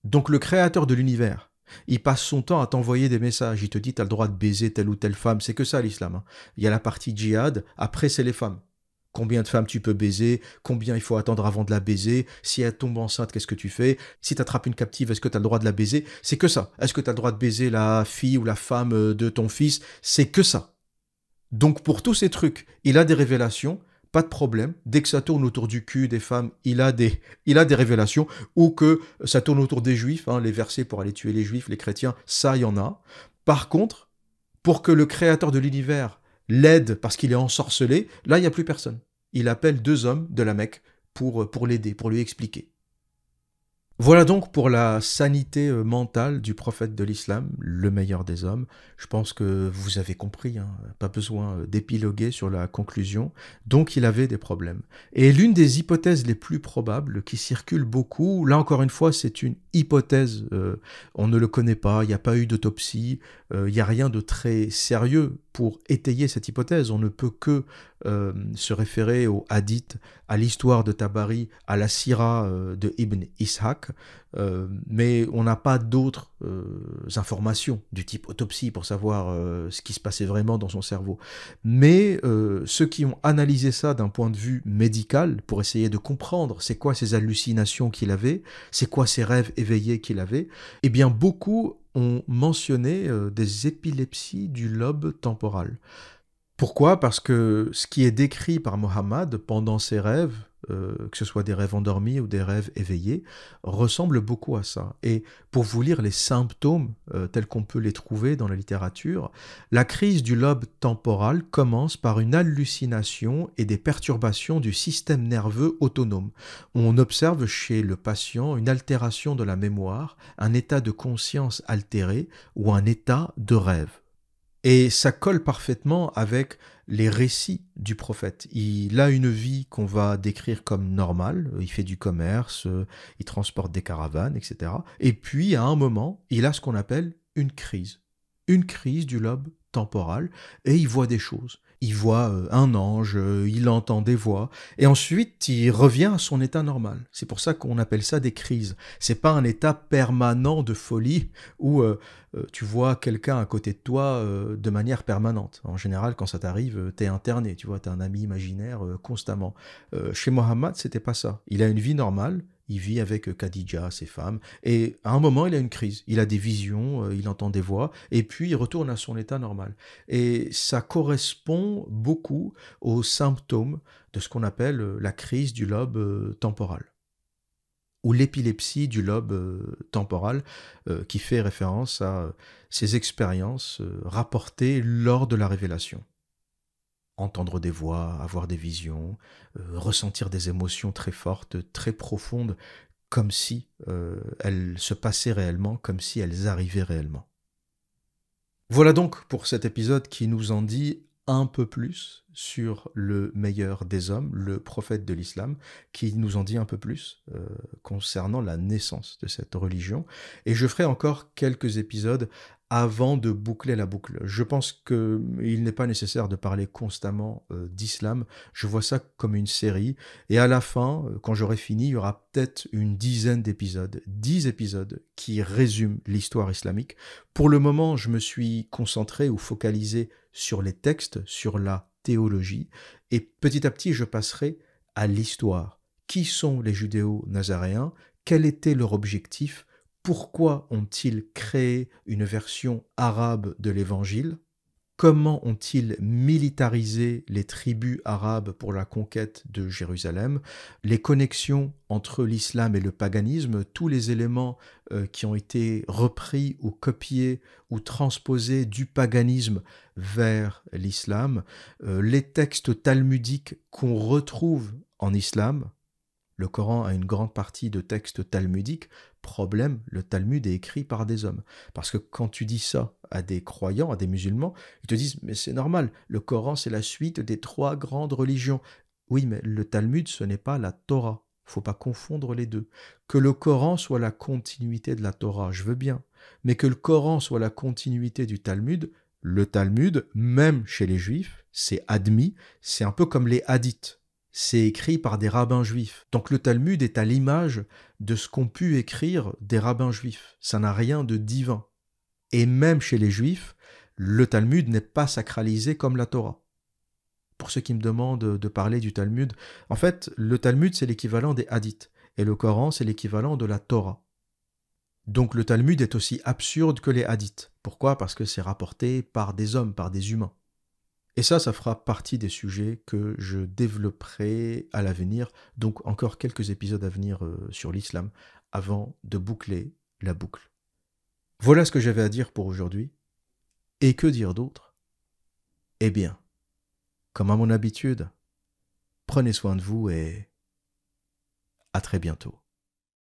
Donc le créateur de l'univers il passe son temps à t'envoyer des messages. Il te dit, tu as le droit de baiser telle ou telle femme. C'est que ça l'islam. Hein. Il y a la partie djihad, après c'est les femmes. Combien de femmes tu peux baiser Combien il faut attendre avant de la baiser Si elle tombe enceinte, qu'est-ce que tu fais Si tu attrapes une captive, est-ce que tu as le droit de la baiser C'est que ça. Est-ce que tu as le droit de baiser la fille ou la femme euh, de ton fils C'est que ça. Donc pour tous ces trucs, il a des révélations pas de problème. Dès que ça tourne autour du cul des femmes, il a des, il a des révélations. Ou que ça tourne autour des juifs, hein, les versets pour aller tuer les juifs, les chrétiens, ça, il y en a. Par contre, pour que le créateur de l'univers l'aide parce qu'il est ensorcelé, là, il n'y a plus personne. Il appelle deux hommes de la Mecque pour, euh, pour l'aider, pour lui expliquer. Voilà donc pour la sanité euh, mentale du prophète de l'islam, le meilleur des hommes. Je pense que vous avez compris, hein. pas besoin euh, d'épiloguer sur la conclusion. Donc il avait des problèmes. Et l'une des hypothèses les plus probables qui circule beaucoup, là encore une fois c'est une hypothèse, euh, on ne le connaît pas, il n'y a pas eu d'autopsie, il n'y a rien de très sérieux pour étayer cette hypothèse, on ne peut que euh, se référer au hadith, à l'histoire de Tabari, à la syrah euh, de Ibn Ishaq, euh, mais on n'a pas d'autres informations du type autopsie pour savoir ce qui se passait vraiment dans son cerveau. Mais ceux qui ont analysé ça d'un point de vue médical, pour essayer de comprendre c'est quoi ces hallucinations qu'il avait, c'est quoi ces rêves éveillés qu'il avait, et eh bien beaucoup ont mentionné euh, des épilepsies du lobe temporal. Pourquoi Parce que ce qui est décrit par Mohammed pendant ses rêves euh, que ce soit des rêves endormis ou des rêves éveillés, ressemble beaucoup à ça. Et pour vous lire les symptômes euh, tels qu'on peut les trouver dans la littérature, la crise du lobe temporal commence par une hallucination et des perturbations du système nerveux autonome. On observe chez le patient une altération de la mémoire, un état de conscience altéré ou un état de rêve. Et ça colle parfaitement avec les récits du prophète. Il a une vie qu'on va décrire comme normale, il fait du commerce, euh, il transporte des caravanes, etc. Et puis, à un moment, il a ce qu'on appelle une crise. Une crise du lobe temporal, et il voit des choses il voit euh, un ange, euh, il entend des voix, et ensuite il revient à son état normal. C'est pour ça qu'on appelle ça des crises. C'est pas un état permanent de folie où euh, tu vois quelqu'un à côté de toi de manière permanente. En général, quand ça t'arrive, t'es interné, tu vois, t'as un ami imaginaire constamment. chez Mohammed, c'était pas ça. Il a une vie normale, il vit avec euh, Khadija, ses femmes, et à un moment, il a une crise. Il a des visions, euh, il entend des voix, et puis il retourne à son état normal. Et ça correspond beaucoup aux symptômes de ce qu'on appelle euh, la crise du lobe temporal ou l'épilepsie du lobe temporal, qui fait référence à ces expériences rapportées lors de la révélation entendre des voix, avoir des visions, euh, ressentir des émotions très fortes, très profondes, comme si euh, elles se passaient réellement, comme si elles arrivaient réellement. Voilà donc pour cet épisode qui nous en dit un peu plus sur le meilleur des hommes, le prophète de l'islam, qui nous en dit un peu plus euh, concernant la naissance de cette religion. Et je ferai encore quelques épisodes avant de boucler la boucle. Je pense qu'il n'est pas nécessaire de parler constamment euh, d'islam. Je vois ça comme une série. Et à la fin, euh, quand j'aurai fini, il y aura peut-être une dizaine d'épisodes, dix épisodes qui résument l'histoire islamique. Pour le moment, je me suis concentré ou focalisé sur les textes, sur la théologie. Et petit à petit, je passerai à l'histoire. Qui sont les judéo-nazaréens Quel était leur objectif pourquoi ont-ils créé une version arabe de l'Évangile Comment ont-ils militarisé les tribus arabes pour la conquête de Jérusalem Les connexions entre l'islam et le paganisme, tous les éléments euh, qui ont été repris ou copiés ou transposés du paganisme vers l'islam, euh, les textes talmudiques qu'on retrouve en islam, le Coran a une grande partie de textes talmudiques. Problème, le Talmud est écrit par des hommes. Parce que quand tu dis ça à des croyants, à des musulmans, ils te disent Mais c'est normal, le Coran c'est la suite des trois grandes religions. Oui, mais le Talmud ce n'est pas la Torah. Faut pas confondre les deux. Que le Coran soit la continuité de la Torah, je veux bien. Mais que le Coran soit la continuité du Talmud, le Talmud, même chez les juifs, c'est admis, c'est un peu comme les hadiths c'est écrit par des rabbins juifs. Donc le Talmud est à l'image de ce qu'ont pu écrire des rabbins juifs. Ça n'a rien de divin. Et même chez les juifs, le Talmud n'est pas sacralisé comme la Torah. Pour ceux qui me demandent de parler du Talmud, en fait, le Talmud c'est l'équivalent des hadiths et le Coran c'est l'équivalent de la Torah. Donc le Talmud est aussi absurde que les hadiths. Pourquoi Parce que c'est rapporté par des hommes, par des humains. Et ça, ça fera partie des sujets que je développerai à l'avenir, donc encore quelques épisodes à venir euh, sur l'islam, avant de boucler la boucle. Voilà ce que j'avais à dire pour aujourd'hui. Et que dire d'autre Eh bien, comme à mon habitude, prenez soin de vous et à très bientôt.